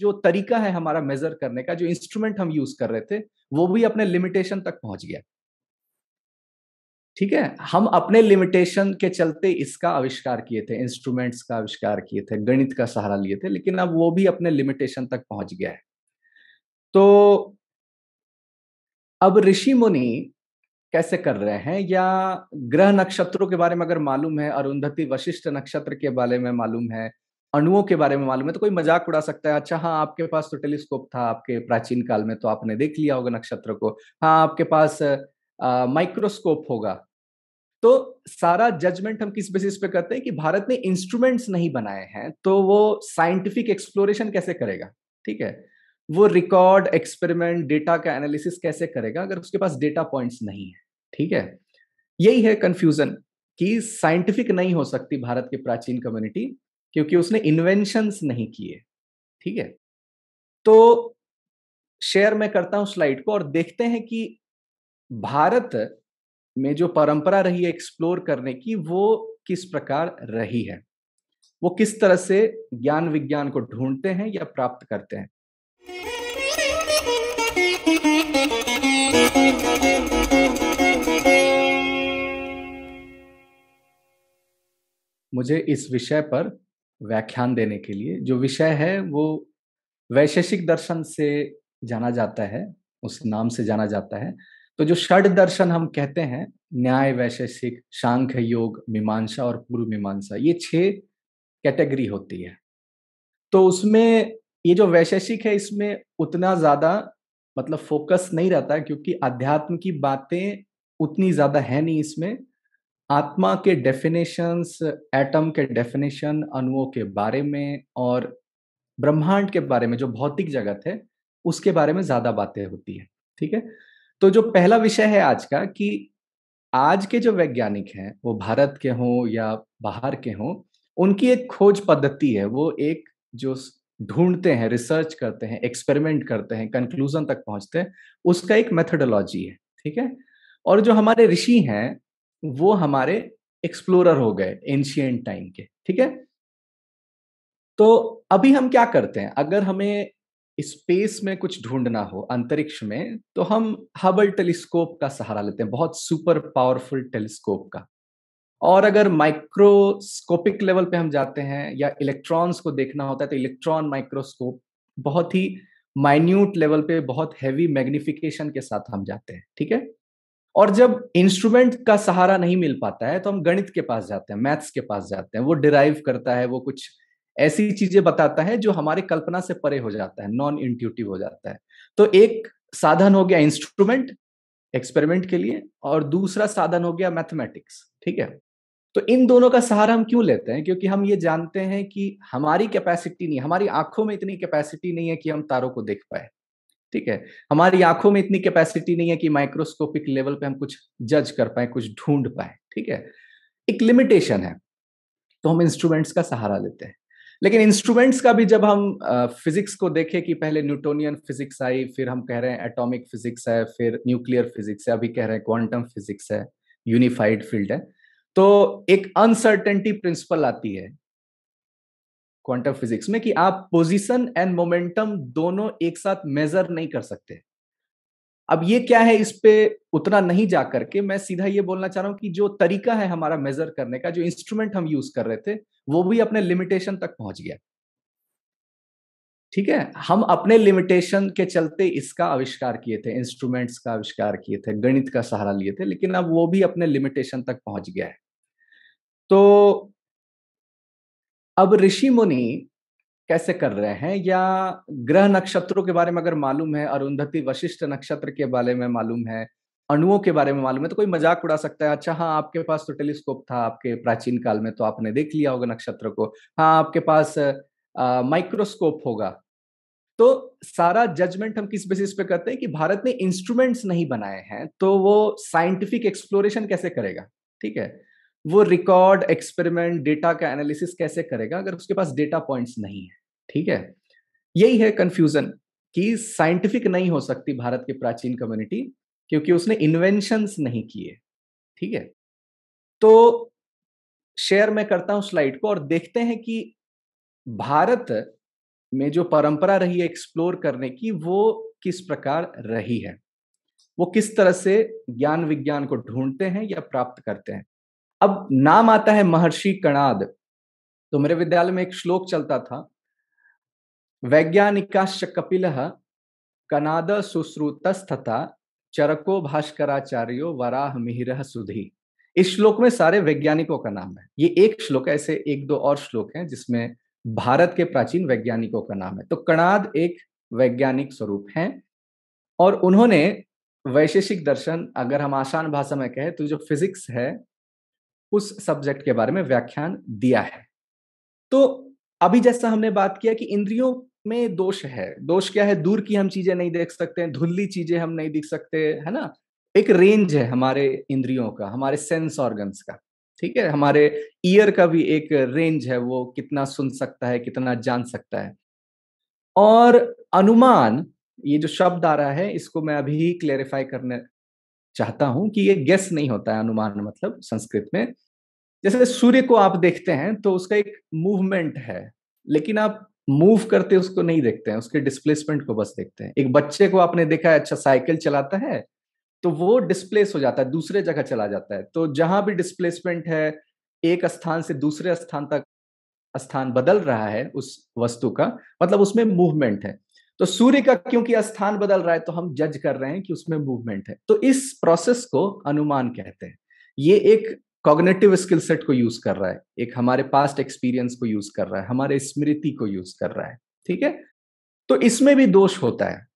जो तरीका है हमारा मेजर करने का जो इंस्ट्रूमेंट हम यूज कर रहे थे वो भी अपने लिमिटेशन तक पहुंच गया ठीक है हम अपने लिमिटेशन के चलते इसका आविष्कार किए थे इंस्ट्रूमेंट्स का आविष्कार किए थे गणित का सहारा लिए थे लेकिन अब वो भी अपने लिमिटेशन तक पहुंच गया है तो अब ऋषि मुनि कैसे कर रहे हैं या ग्रह नक्षत्रों के बारे में अगर मालूम है अरुंधति वशिष्ठ नक्षत्र के बारे में मालूम है अणुओं के बारे में मालूम है तो कोई मजाक उड़ा सकता है अच्छा हाँ आपके पास तो टेलीस्कोप था आपके प्राचीन काल में तो आपने देख लिया होगा नक्षत्र को हाँ आपके पास माइक्रोस्कोप होगा तो सारा जजमेंट हम किस बेसिस पे करते हैं कि भारत ने इंस्ट्रूमेंट्स नहीं बनाए हैं तो वो साइंटिफिक एक्सप्लोरेशन कैसे करेगा ठीक है वो रिकॉर्ड एक्सपेरिमेंट डेटा का एनालिसिस कैसे करेगा अगर उसके पास डेटा पॉइंट्स नहीं है ठीक है यही है कंफ्यूजन कि साइंटिफिक नहीं हो सकती भारत की प्राचीन कम्युनिटी क्योंकि उसने इन्वेंशंस नहीं किए ठीक है तो शेयर मैं करता हूं स्लाइड को और देखते हैं कि भारत में जो परंपरा रही है एक्सप्लोर करने की वो किस प्रकार रही है वो किस तरह से ज्ञान विज्ञान को ढूंढते हैं या प्राप्त करते हैं मुझे इस विषय पर व्याख्यान देने के लिए जो विषय है वो वैशेषिक दर्शन से जाना जाता है उस नाम से जाना जाता है तो जो षड दर्शन हम कहते हैं न्याय वैशेषिक सांख्य योग मीमांसा और पूर्व मीमांसा ये छह कैटेगरी होती है तो उसमें ये जो वैशेषिक है इसमें उतना ज्यादा मतलब फोकस नहीं रहता क्योंकि अध्यात्म की बातें उतनी ज्यादा है नहीं इसमें आत्मा के डेफिनेशंस एटम के डेफिनेशन अणुओं के बारे में और ब्रह्मांड के बारे में जो भौतिक जगत है उसके बारे में ज्यादा बातें होती है ठीक है तो जो पहला विषय है आज का कि आज के जो वैज्ञानिक हैं वो भारत के हों या बाहर के हों उनकी एक खोज पद्धति है वो एक जो ढूंढते हैं रिसर्च करते हैं एक्सपेरिमेंट करते हैं कंक्लूजन तक पहुंचते हैं उसका एक मेथडोलॉजी है ठीक है और जो हमारे ऋषि हैं वो हमारे एक्सप्लोरर हो गए एंशियंट टाइम के ठीक है तो अभी हम क्या करते हैं अगर हमें स्पेस में कुछ ढूंढना हो अंतरिक्ष में तो हम हबल टेलीस्कोप का सहारा लेते हैं बहुत सुपर पावरफुल टेलीस्कोप का और अगर माइक्रोस्कोपिक लेवल पे हम जाते हैं या इलेक्ट्रॉन्स को देखना होता है तो इलेक्ट्रॉन माइक्रोस्कोप बहुत ही माइन्यूट लेवल पे बहुत हैवी मैग्निफिकेशन के साथ हम जाते हैं ठीक है और जब इंस्ट्रूमेंट का सहारा नहीं मिल पाता है तो हम गणित के पास जाते हैं मैथ्स के पास जाते हैं वो डिराइव करता है वो कुछ ऐसी चीजें बताता है जो हमारे कल्पना से परे हो जाता है नॉन इंट्यूटिव हो जाता है तो एक साधन हो गया इंस्ट्रूमेंट एक्सपेरिमेंट के लिए और दूसरा साधन हो गया मैथमेटिक्स ठीक है तो इन दोनों का सहारा हम क्यों लेते हैं क्योंकि हम ये जानते हैं कि हमारी कैपेसिटी नहीं हमारी आंखों में इतनी कैपेसिटी नहीं है कि हम तारों को देख पाए ठीक है हमारी आंखों में इतनी कैपेसिटी नहीं है कि माइक्रोस्कोपिक लेवल पे हम कुछ जज कर पाए कुछ ढूंढ पाए ठीक है एक लिमिटेशन है तो हम इंस्ट्रूमेंट्स का सहारा लेते हैं लेकिन इंस्ट्रूमेंट्स का भी जब हम फिजिक्स को देखें कि पहले न्यूटोनियन फिजिक्स आई फिर हम कह रहे हैं एटॉमिक फिजिक्स है फिर न्यूक्लियर फिजिक्स है अभी कह रहे हैं क्वांटम फिजिक्स है यूनिफाइड फील्ड है तो एक अनसर्टेनिटी प्रिंसिपल आती है क्वांटम फिजिक्स में कि आप पोजीशन एंड मोमेंटम दोनों एक साथ मेजर नहीं कर सकते अब ये क्या है इस पे उतना नहीं जा करके मैं सीधा ये बोलना चाह रहा हूं कि जो तरीका है हमारा मेजर करने का जो इंस्ट्रूमेंट हम यूज कर रहे थे वो भी अपने लिमिटेशन तक पहुंच गया ठीक है हम अपने लिमिटेशन के चलते इसका आविष्कार किए थे इंस्ट्रूमेंट्स का आविष्कार किए थे गणित का सहारा लिए थे लेकिन अब वो भी अपने लिमिटेशन तक पहुंच गया है तो अब ऋषि मुनि कैसे कर रहे हैं या ग्रह नक्षत्रों के बारे में अगर मालूम है अरुंधति वशिष्ठ नक्षत्र के बारे में मालूम है अणुओं के बारे में मालूम है तो कोई मजाक उड़ा सकता है अच्छा हाँ आपके पास तो टेलीस्कोप था आपके प्राचीन काल में तो आपने देख लिया होगा नक्षत्र को हाँ आपके पास माइक्रोस्कोप होगा तो सारा जजमेंट हम किस बेसिस पे करते हैं कि भारत ने इंस्ट्रूमेंट्स नहीं बनाए हैं तो वो साइंटिफिक एक्सप्लोरेशन कैसे करेगा ठीक है वो रिकॉर्ड एक्सपेरिमेंट डेटा का एनालिसिस कैसे करेगा अगर उसके पास डेटा पॉइंट्स नहीं है ठीक है यही है कंफ्यूजन कि साइंटिफिक नहीं हो सकती भारत की प्राचीन कम्युनिटी क्योंकि उसने इन्वेंशंस नहीं किए ठीक है तो शेयर मैं करता हूं स्लाइड को और देखते हैं कि भारत में जो परंपरा रही है एक्सप्लोर करने की वो किस प्रकार रही है वो किस तरह से ज्ञान विज्ञान को ढूंढते हैं या प्राप्त करते हैं अब नाम आता है महर्षि कणाद तो मेरे विद्यालय में एक श्लोक चलता था वैज्ञानिकाश्च कपिल कनाद सुश्रुतस्तथा चरको भास्कराचार्यो वराह मिहिर सुधी इस श्लोक में सारे वैज्ञानिकों का नाम है ये एक श्लोक ऐसे एक दो और श्लोक हैं जिसमें भारत के प्राचीन वैज्ञानिकों का नाम है तो कणाद एक वैज्ञानिक स्वरूप हैं और उन्होंने वैशेषिक दर्शन अगर हम आसान भाषा में कहें तो जो फिजिक्स है उस सब्जेक्ट के बारे में व्याख्यान दिया है तो अभी जैसा हमने बात किया कि इंद्रियों में दोष है दोष क्या है दूर की हम चीजें नहीं देख सकते हैं धुल्ली चीजें हम नहीं दिख सकते है ना एक रेंज है हमारे इंद्रियों का हमारे सेंस ऑर्गन्स का ठीक है हमारे ईयर का भी एक रेंज है वो कितना सुन सकता है कितना जान सकता है और अनुमान ये जो शब्द आ रहा है इसको मैं अभी ही क्लेरिफाई करने चाहता हूं कि ये गेस नहीं होता है अनुमान मतलब संस्कृत में जैसे सूर्य को आप देखते हैं तो उसका एक मूवमेंट है लेकिन आप मूव करते उसको नहीं देखते हैं उसके डिस्प्लेसमेंट को बस देखते हैं एक बच्चे को आपने देखा है अच्छा साइकिल चलाता है तो वो डिस्प्लेस हो जाता है दूसरे जगह चला जाता है तो जहां भी डिस्प्लेसमेंट है एक स्थान से दूसरे स्थान तक स्थान बदल रहा है उस वस्तु का मतलब उसमें मूवमेंट है तो सूर्य का क्योंकि स्थान बदल रहा है तो हम जज कर रहे हैं कि उसमें मूवमेंट है तो इस प्रोसेस को अनुमान कहते हैं ये एक कॉग्नेटिव स्किल सेट को यूज कर रहा है एक हमारे पास्ट एक्सपीरियंस को यूज कर रहा है हमारे स्मृति को यूज कर रहा है ठीक है तो इसमें भी दोष होता है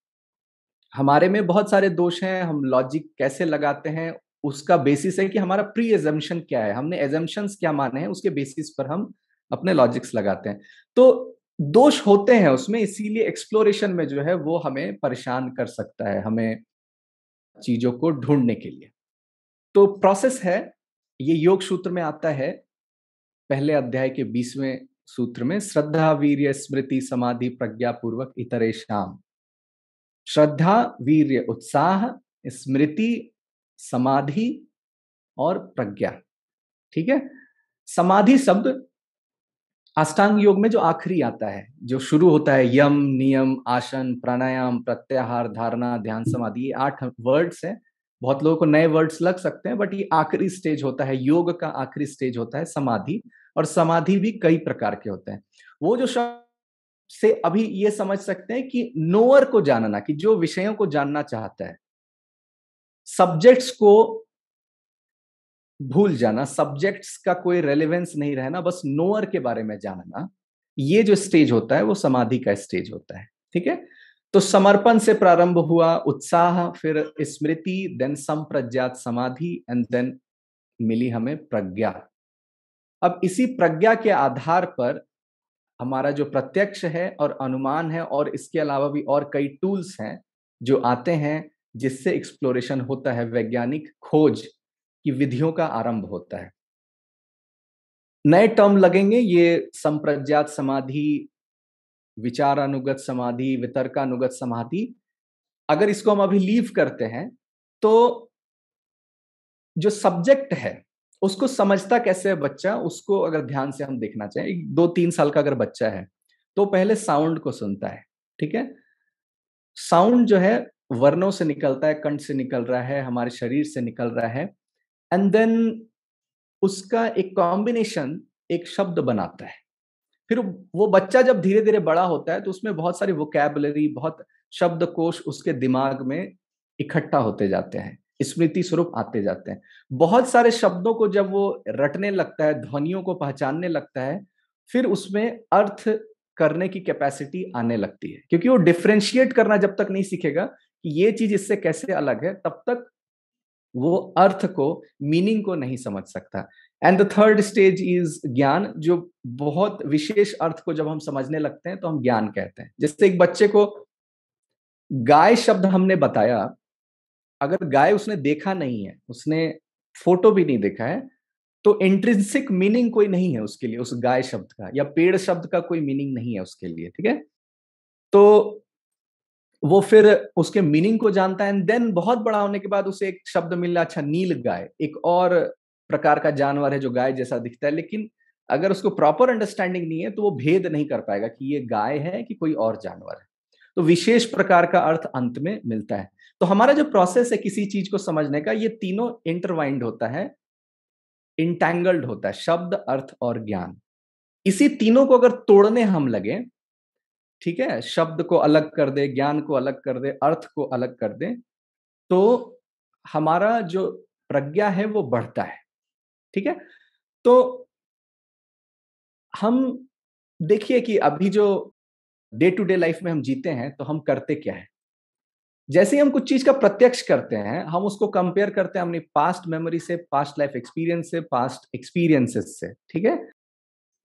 हमारे में बहुत सारे दोष हैं हम लॉजिक कैसे लगाते हैं उसका बेसिस है कि हमारा प्री एजम्पन क्या है हमने एजम्पन्स क्या माने हैं उसके बेसिस पर हम अपने लॉजिक्स लगाते हैं तो दोष होते हैं उसमें इसीलिए एक्सप्लोरेशन में जो है वो हमें परेशान कर सकता है हमें चीजों को ढूंढने के लिए तो प्रोसेस है ये योग सूत्र में आता है पहले अध्याय के बीसवें सूत्र में श्रद्धा वीर्य स्मृति समाधि प्रज्ञा पूर्वक इतरे शाम श्रद्धा वीर्य उत्साह स्मृति समाधि और प्रज्ञा ठीक है समाधि शब्द अष्टांग योग में जो आखिरी आता है जो शुरू होता है यम नियम आसन प्राणायाम प्रत्याहार धारणा ध्यान समाधि ये आठ वर्ड्स हैं बहुत लोगों को नए वर्ड्स लग सकते हैं बट ये आखिरी स्टेज होता है योग का आखिरी स्टेज होता है समाधि और समाधि भी कई प्रकार के होते हैं वो जो शब्द से अभी ये समझ सकते हैं कि नोअर को जानना कि जो विषयों को जानना चाहता है सब्जेक्ट्स को भूल जाना सब्जेक्ट्स का कोई रेलेवेंस नहीं रहना बस नोअर के बारे में जानना ये जो स्टेज होता है वो समाधि का स्टेज होता है ठीक है तो समर्पण से प्रारंभ हुआ उत्साह फिर स्मृति देन संप्रज्ञात समाधि एंड देन मिली हमें प्रज्ञा अब इसी प्रज्ञा के आधार पर हमारा जो प्रत्यक्ष है और अनुमान है और इसके अलावा भी और कई टूल्स हैं जो आते हैं जिससे एक्सप्लोरेशन होता है वैज्ञानिक खोज की विधियों का आरंभ होता है नए टर्म लगेंगे ये संप्रज्ञात समाधि विचारानुगत समाधि वितर्कानुगत समाधि अगर इसको हम अभी लीव करते हैं तो जो सब्जेक्ट है उसको समझता कैसे है बच्चा उसको अगर ध्यान से हम देखना चाहें दो तीन साल का अगर बच्चा है तो पहले साउंड को सुनता है ठीक है साउंड जो है वर्णों से निकलता है कंठ से निकल रहा है हमारे शरीर से निकल रहा है एंड देन उसका एक कॉम्बिनेशन एक शब्द बनाता है फिर वो बच्चा जब धीरे धीरे बड़ा होता है तो उसमें बहुत सारी वोकेबलरी बहुत शब्द कोश उसके दिमाग में इकट्ठा होते जाते हैं स्मृति स्वरूप आते जाते हैं बहुत सारे शब्दों को जब वो रटने लगता है ध्वनियों को पहचानने लगता है फिर उसमें अर्थ करने की कैपेसिटी आने लगती है क्योंकि वो डिफ्रेंशिएट करना जब तक नहीं सीखेगा कि ये चीज इससे कैसे अलग है तब तक वो अर्थ को मीनिंग को नहीं समझ सकता and the third stage is ज्ञान जो बहुत विशेष अर्थ को जब हम समझने लगते हैं तो हम ज्ञान कहते हैं जैसे एक बच्चे को गाय शब्द हमने बताया अगर गाय उसने देखा नहीं है उसने फोटो भी नहीं देखा है तो इंट्रिंसिक मीनिंग कोई नहीं है उसके लिए उस गाय शब्द का या पेड़ शब्द का कोई मीनिंग नहीं है उसके लिए ठीक है तो वो फिर उसके मीनिंग को जानता है एंड देन बहुत बड़ा होने के बाद उसे एक शब्द मिलना अच्छा नील गाय एक और प्रकार का जानवर है जो गाय जैसा दिखता है लेकिन अगर उसको प्रॉपर अंडरस्टैंडिंग नहीं है तो वो भेद नहीं कर पाएगा कि ये गाय है कि कोई और जानवर है तो विशेष प्रकार का अर्थ अंत में मिलता है तो हमारा जो प्रोसेस है किसी चीज को समझने का ये तीनों इंटरवाइंड होता है इंटैंगल्ड होता है शब्द अर्थ और ज्ञान इसी तीनों को अगर तोड़ने हम लगे ठीक है शब्द को अलग कर दे ज्ञान को अलग कर दे अर्थ को अलग कर दे तो हमारा जो प्रज्ञा है वो बढ़ता है ठीक है तो हम देखिए कि अभी जो डे टू डे लाइफ में हम जीते हैं तो हम करते क्या है जैसे ही हम कुछ चीज का प्रत्यक्ष करते हैं हम उसको कंपेयर करते हैं अपनी पास्ट मेमोरी से पास्ट लाइफ एक्सपीरियंस से पास्ट एक्सपीरियंसेस से ठीक है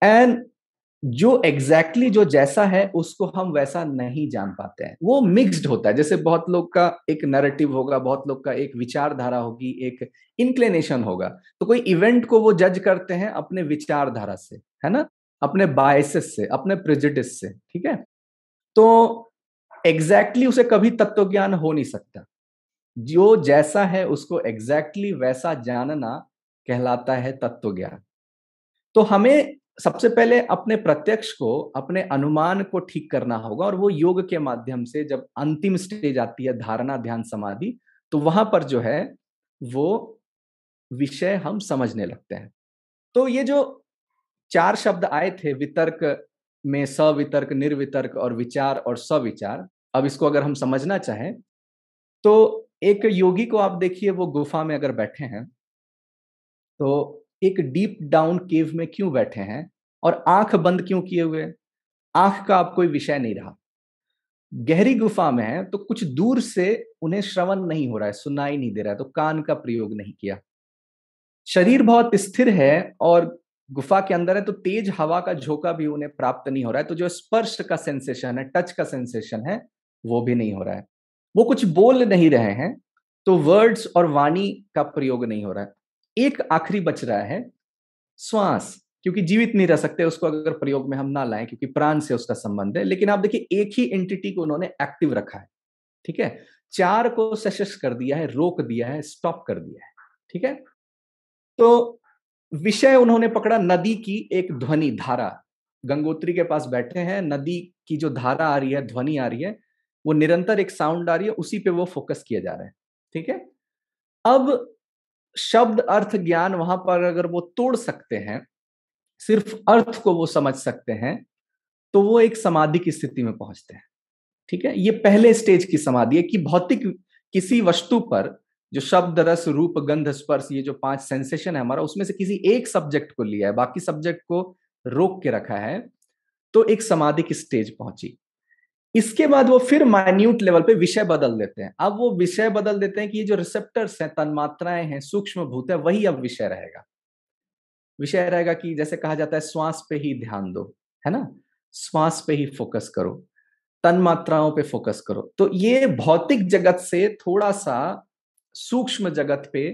एंड जो एग्जैक्टली exactly जो जैसा है उसको हम वैसा नहीं जान पाते हैं वो मिक्स्ड होता है जैसे बहुत लोग का एक नरेटिव होगा बहुत लोग का एक विचारधारा होगी एक इंक्लेनेशन होगा तो कोई इवेंट को वो जज करते हैं अपने विचारधारा से है ना अपने बायसेस से अपने प्रिजिटिस से ठीक है तो एग्जैक्टली exactly उसे कभी तत्व ज्ञान हो नहीं सकता जो जैसा है उसको एग्जैक्टली exactly वैसा जानना कहलाता है तत्व ज्ञान तो हमें सबसे पहले अपने प्रत्यक्ष को अपने अनुमान को ठीक करना होगा और वो योग के माध्यम से जब अंतिम स्टेज आती है धारणा ध्यान समाधि तो वहां पर जो है वो विषय हम समझने लगते हैं तो ये जो चार शब्द आए थे वितर्क में सवितर्क निर्वितर्क और विचार और सविचार अब इसको अगर हम समझना चाहें तो एक योगी को आप देखिए वो गुफा में अगर बैठे हैं तो एक डीप डाउन केव में क्यों बैठे हैं और आंख बंद क्यों किए हुए आंख का आप कोई विषय नहीं रहा गहरी गुफा में है तो कुछ दूर से उन्हें श्रवण नहीं हो रहा है सुनाई नहीं दे रहा है तो कान का प्रयोग नहीं किया शरीर बहुत स्थिर है और गुफा के अंदर है तो तेज हवा का झोंका भी उन्हें प्राप्त नहीं हो रहा है तो जो स्पर्श का सेंसेशन है टच का सेंसेशन है वो भी नहीं हो रहा है वो कुछ बोल नहीं रहे हैं तो वर्ड्स और वाणी का प्रयोग नहीं हो रहा है एक आखिरी बच रहा है श्वास क्योंकि जीवित नहीं रह सकते उसको अगर प्रयोग में हम ना लाएं क्योंकि प्राण से उसका संबंध है लेकिन आप देखिए एक ही एंटिटी को उन्होंने एक्टिव रखा है ठीक है चार को सशस कर दिया है रोक दिया है स्टॉप कर दिया है ठीक है तो विषय उन्होंने पकड़ा नदी की एक ध्वनि धारा गंगोत्री के पास बैठे हैं नदी की जो धारा आ रही है ध्वनि आ रही है वो निरंतर एक साउंड आ रही है उसी पे वो फोकस किया जा रहा है ठीक है अब शब्द अर्थ ज्ञान वहां पर अगर वो तोड़ सकते हैं सिर्फ अर्थ को वो समझ सकते हैं तो वो एक समाधि की स्थिति में पहुंचते हैं ठीक है ये पहले स्टेज की समाधि है कि भौतिक किसी वस्तु पर जो शब्द रस रूप गंध स्पर्श ये जो पांच सेंसेशन है हमारा उसमें से किसी एक सब्जेक्ट को लिया है बाकी सब्जेक्ट को रोक के रखा है तो एक समाधि की स्टेज पहुंची इसके बाद वो फिर माइन्यूट लेवल पे विषय बदल देते हैं अब वो विषय बदल देते हैं कि ये जो रिसेप्टर्स हैं तन्मात्राएं हैं सूक्ष्म भूत है वही अब विषय रहेगा विषय रहेगा कि जैसे कहा जाता है श्वास पे ही ध्यान दो है ना श्वास पे ही फोकस करो तन्मात्राओं पे फोकस करो तो ये भौतिक जगत से थोड़ा सा सूक्ष्म जगत पे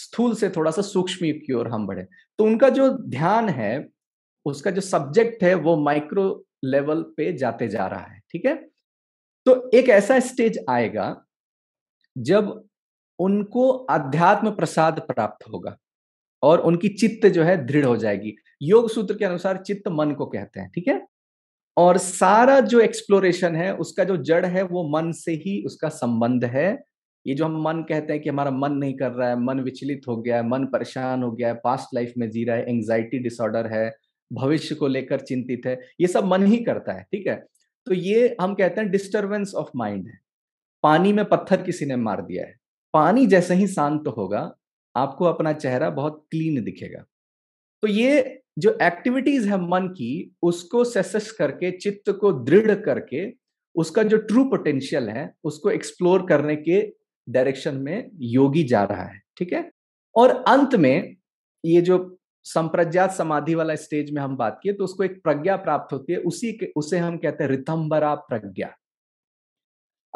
स्थूल से थोड़ा सा सूक्ष्म की ओर हम बढ़े तो उनका जो ध्यान है उसका जो सब्जेक्ट है वो माइक्रो लेवल पे जाते जा रहा है ठीक है तो एक ऐसा स्टेज आएगा जब उनको अध्यात्म प्रसाद प्राप्त होगा और उनकी चित्त जो है दृढ़ हो जाएगी योग सूत्र के अनुसार चित्त मन को कहते हैं ठीक है और सारा जो एक्सप्लोरेशन है उसका जो जड़ है वो मन से ही उसका संबंध है ये जो हम मन कहते हैं कि हमारा मन नहीं कर रहा है मन विचलित हो गया है मन परेशान हो गया है पास्ट लाइफ में जी रहा है एंग्जाइटी डिसऑर्डर है भविष्य को लेकर चिंतित है ये सब मन ही करता है ठीक है तो ये हम कहते हैं डिस्टर्बेंस ऑफ माइंड है पानी में पत्थर किसी ने मार दिया है पानी जैसे ही शांत तो होगा आपको अपना चेहरा बहुत क्लीन दिखेगा तो ये जो एक्टिविटीज है मन की उसको सेसेस करके चित्त को दृढ़ करके उसका जो ट्रू पोटेंशियल है उसको एक्सप्लोर करने के डायरेक्शन में योगी जा रहा है ठीक है और अंत में ये जो संप्रज्ञात समाधि वाला स्टेज में हम बात किए तो उसको एक प्रज्ञा प्राप्त होती है उसी के उसे हम कहते हैं रितंबरा प्रज्ञा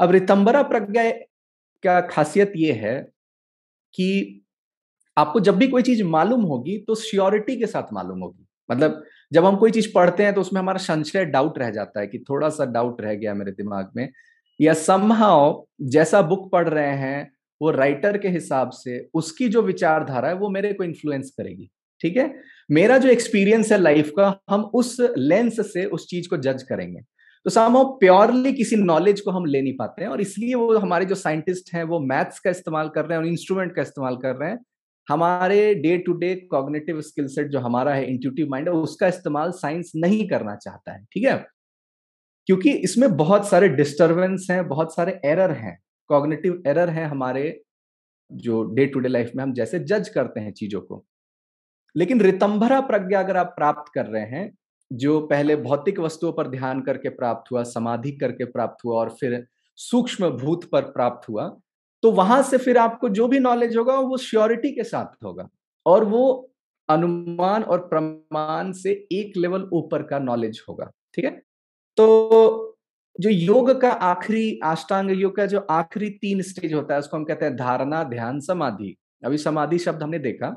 अब रितंबरा प्रज्ञा का खासियत यह है कि आपको जब भी कोई चीज मालूम होगी तो श्योरिटी के साथ मालूम होगी मतलब जब हम कोई चीज पढ़ते हैं तो उसमें हमारा संशय डाउट रह जाता है कि थोड़ा सा डाउट रह गया मेरे दिमाग में या समहाओ जैसा बुक पढ़ रहे हैं वो राइटर के हिसाब से उसकी जो विचारधारा है वो मेरे को इन्फ्लुएंस करेगी ठीक है मेरा जो एक्सपीरियंस है लाइफ का हम उस लेंस से उस चीज को जज करेंगे तो साम प्योरली किसी नॉलेज को हम ले नहीं पाते हैं और इसलिए वो हमारे जो साइंटिस्ट हैं वो मैथ्स का इस्तेमाल कर रहे हैं और इंस्ट्रूमेंट का इस्तेमाल कर रहे हैं हमारे day to day cognitive skill set जो हमारा है इंट्यूटिव माइंड है उसका इस्तेमाल साइंस नहीं करना चाहता है ठीक है क्योंकि इसमें बहुत सारे डिस्टर्बेंस हैं बहुत सारे एरर हैं कॉग्नेटिव एरर हैं हमारे जो डे टू डे लाइफ में हम जैसे जज करते हैं चीजों को लेकिन रितंभरा प्रज्ञा अगर आप प्राप्त कर रहे हैं जो पहले भौतिक वस्तुओं पर ध्यान करके प्राप्त हुआ समाधि करके प्राप्त हुआ और फिर सूक्ष्म भूत पर प्राप्त हुआ तो वहां से फिर आपको जो भी नॉलेज होगा वो श्योरिटी के साथ होगा और वो अनुमान और प्रमाण से एक लेवल ऊपर का नॉलेज होगा ठीक है तो जो योग का आखिरी आष्टांग योग का जो आखिरी तीन स्टेज होता है उसको हम कहते हैं धारणा ध्यान समाधि अभी समाधि शब्द हमने देखा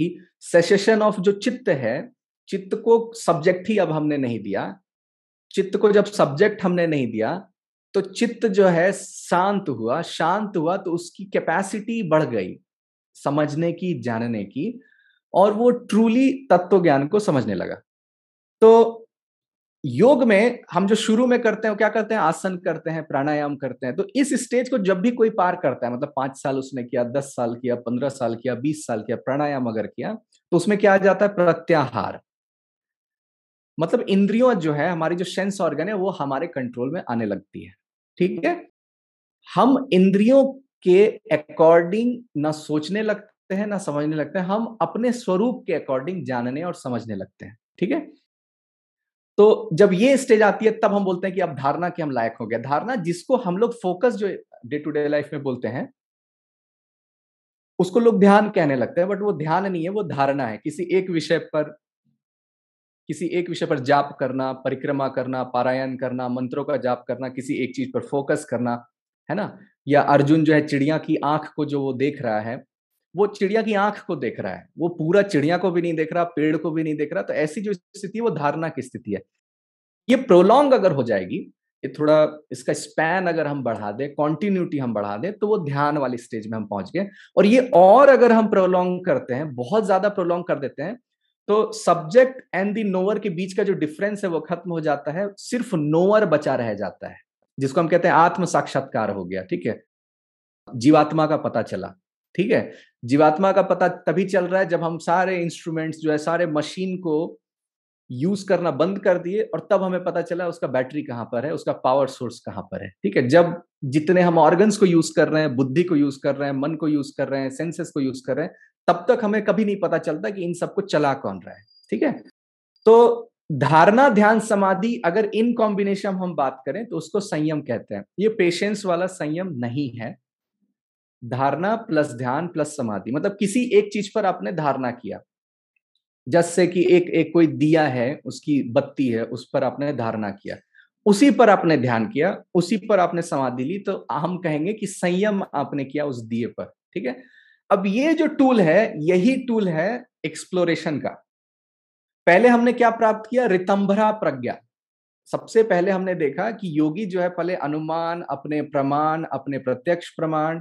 कि सेसेशन ऑफ जो चित्त है चित्त को सब्जेक्ट ही अब हमने नहीं दिया चित्त को जब सब्जेक्ट हमने नहीं दिया तो चित्त जो है शांत हुआ शांत हुआ तो उसकी कैपेसिटी बढ़ गई समझने की जानने की और वो ट्रूली तत्व ज्ञान को समझने लगा तो योग में हम जो शुरू में करते हैं वो क्या करते हैं आसन करते हैं प्राणायाम करते हैं तो इस स्टेज को जब भी कोई पार करता है मतलब पांच साल उसने किया दस साल किया पंद्रह साल किया बीस साल किया प्राणायाम अगर किया तो उसमें क्या आ जाता है प्रत्याहार मतलब इंद्रियों जो है हमारी जो सेंस ऑर्गन है वो हमारे कंट्रोल में आने लगती है ठीक है हम इंद्रियों के अकॉर्डिंग ना सोचने लगते हैं ना समझने लगते हैं हम अपने स्वरूप के अकॉर्डिंग जानने और समझने लगते हैं ठीक है तो जब ये स्टेज आती है तब हम बोलते हैं कि अब धारणा के हम लायक हो गया धारणा जिसको हम लोग फोकस जो डे टू डे लाइफ में बोलते हैं उसको लोग ध्यान कहने लगते हैं बट वो ध्यान नहीं है वो धारणा है किसी एक विषय पर किसी एक विषय पर जाप करना परिक्रमा करना पारायण करना मंत्रों का जाप करना किसी एक चीज पर फोकस करना है ना या अर्जुन जो है चिड़िया की आंख को जो वो देख रहा है वो चिड़िया की आंख को देख रहा है वो पूरा चिड़िया को भी नहीं देख रहा पेड़ को भी नहीं देख रहा तो ऐसी जो स्थिति है वो धारणा की स्थिति है ये प्रोलॉन्ग अगर हो जाएगी ये थोड़ा इसका स्पैन अगर हम बढ़ा दें कॉन्टिन्यूटी हम बढ़ा दें तो वो ध्यान वाली स्टेज में हम पहुंच गए और ये और अगर हम प्रोलॉन्ग करते हैं बहुत ज्यादा प्रोलॉन्ग कर देते हैं तो सब्जेक्ट एंड दी नोअर के बीच का जो डिफरेंस है वो खत्म हो जाता है सिर्फ नोअर बचा रह जाता है जिसको हम कहते हैं आत्म साक्षात्कार हो गया ठीक है जीवात्मा का पता चला ठीक है जीवात्मा का पता तभी चल रहा है जब हम सारे इंस्ट्रूमेंट्स जो है सारे मशीन को यूज करना बंद कर दिए और तब हमें पता चला उसका बैटरी कहाँ पर है उसका पावर सोर्स कहाँ पर है ठीक है जब जितने हम ऑर्गन्स को यूज कर रहे हैं बुद्धि को यूज कर रहे हैं मन को यूज कर रहे हैं सेंसेस को यूज कर रहे हैं तब तक हमें कभी नहीं पता चलता कि इन सबको चला कौन रहा है ठीक है तो धारणा ध्यान समाधि अगर इन कॉम्बिनेशन हम बात करें तो उसको संयम कहते हैं ये पेशेंस वाला संयम नहीं है धारणा प्लस ध्यान प्लस समाधि मतलब किसी एक चीज पर आपने धारणा किया जैसे कि एक एक कोई दिया है उसकी बत्ती है उस पर आपने धारणा किया उसी पर आपने ध्यान किया उसी पर आपने समाधि ली तो हम कहेंगे कि संयम आपने किया उस दिए पर ठीक है अब ये जो टूल है यही टूल है एक्सप्लोरेशन का पहले हमने क्या प्राप्त किया रितंभरा प्रज्ञा सबसे पहले हमने देखा कि योगी जो है पहले अनुमान अपने प्रमाण अपने प्रत्यक्ष प्रमाण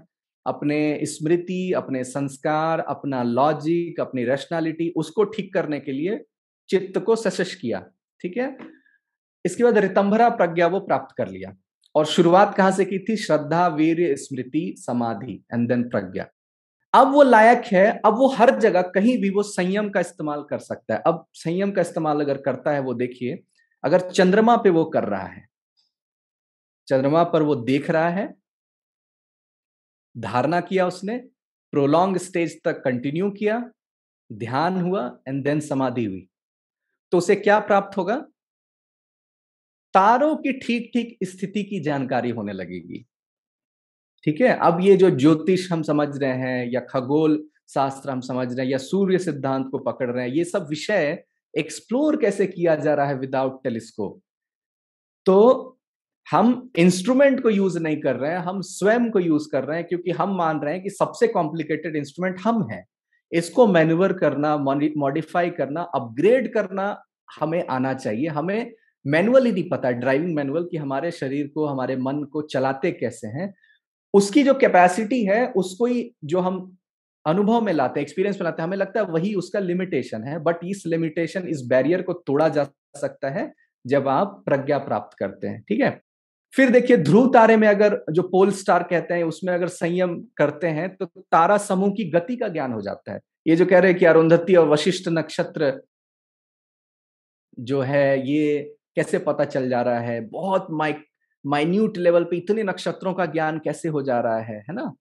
अपने स्मृति अपने संस्कार अपना लॉजिक अपनी रेशनैलिटी उसको ठीक करने के लिए चित्त को सशस्त किया ठीक है इसके बाद रितंभरा प्रज्ञा वो प्राप्त कर लिया और शुरुआत कहां से की थी श्रद्धा वीर स्मृति समाधि एंड देन प्रज्ञा अब वो लायक है अब वो हर जगह कहीं भी वो संयम का इस्तेमाल कर सकता है अब संयम का इस्तेमाल अगर करता है वो देखिए अगर चंद्रमा पे वो कर रहा है चंद्रमा पर वो देख रहा है धारणा किया उसने प्रोलॉन्ग स्टेज तक कंटिन्यू किया ध्यान हुआ एंड देन समाधि हुई तो उसे क्या प्राप्त होगा तारों की ठीक ठीक स्थिति की जानकारी होने लगेगी ठीक है अब ये जो ज्योतिष हम समझ रहे हैं या खगोल शास्त्र हम समझ रहे हैं या सूर्य सिद्धांत को पकड़ रहे हैं ये सब विषय एक्सप्लोर कैसे किया जा रहा है विदाउट टेलीस्कोप तो हम इंस्ट्रूमेंट को यूज नहीं कर रहे हैं हम स्वयं को यूज कर रहे हैं क्योंकि हम मान रहे हैं कि सबसे कॉम्प्लिकेटेड इंस्ट्रूमेंट हम हैं इसको मैन्यूवर करना मॉडिफाई करना अपग्रेड करना हमें आना चाहिए हमें मैनुअल ही नहीं पता ड्राइविंग मैनुअल कि हमारे शरीर को हमारे मन को चलाते कैसे हैं उसकी जो कैपेसिटी है उसको ही जो हम अनुभव में लाते हैं एक्सपीरियंस में लाते हैं हमें लगता है वही उसका लिमिटेशन है बट इस लिमिटेशन इस बैरियर को तोड़ा जा सकता है जब आप प्रज्ञा प्राप्त करते हैं ठीक है फिर देखिए ध्रुव तारे में अगर जो पोल स्टार कहते हैं उसमें अगर संयम करते हैं तो तारा समूह की गति का ज्ञान हो जाता है ये जो कह रहे हैं कि अरुंधति और वशिष्ठ नक्षत्र जो है ये कैसे पता चल जा रहा है बहुत माइक माइन्यूट लेवल पे इतने नक्षत्रों का ज्ञान कैसे हो जा रहा है है ना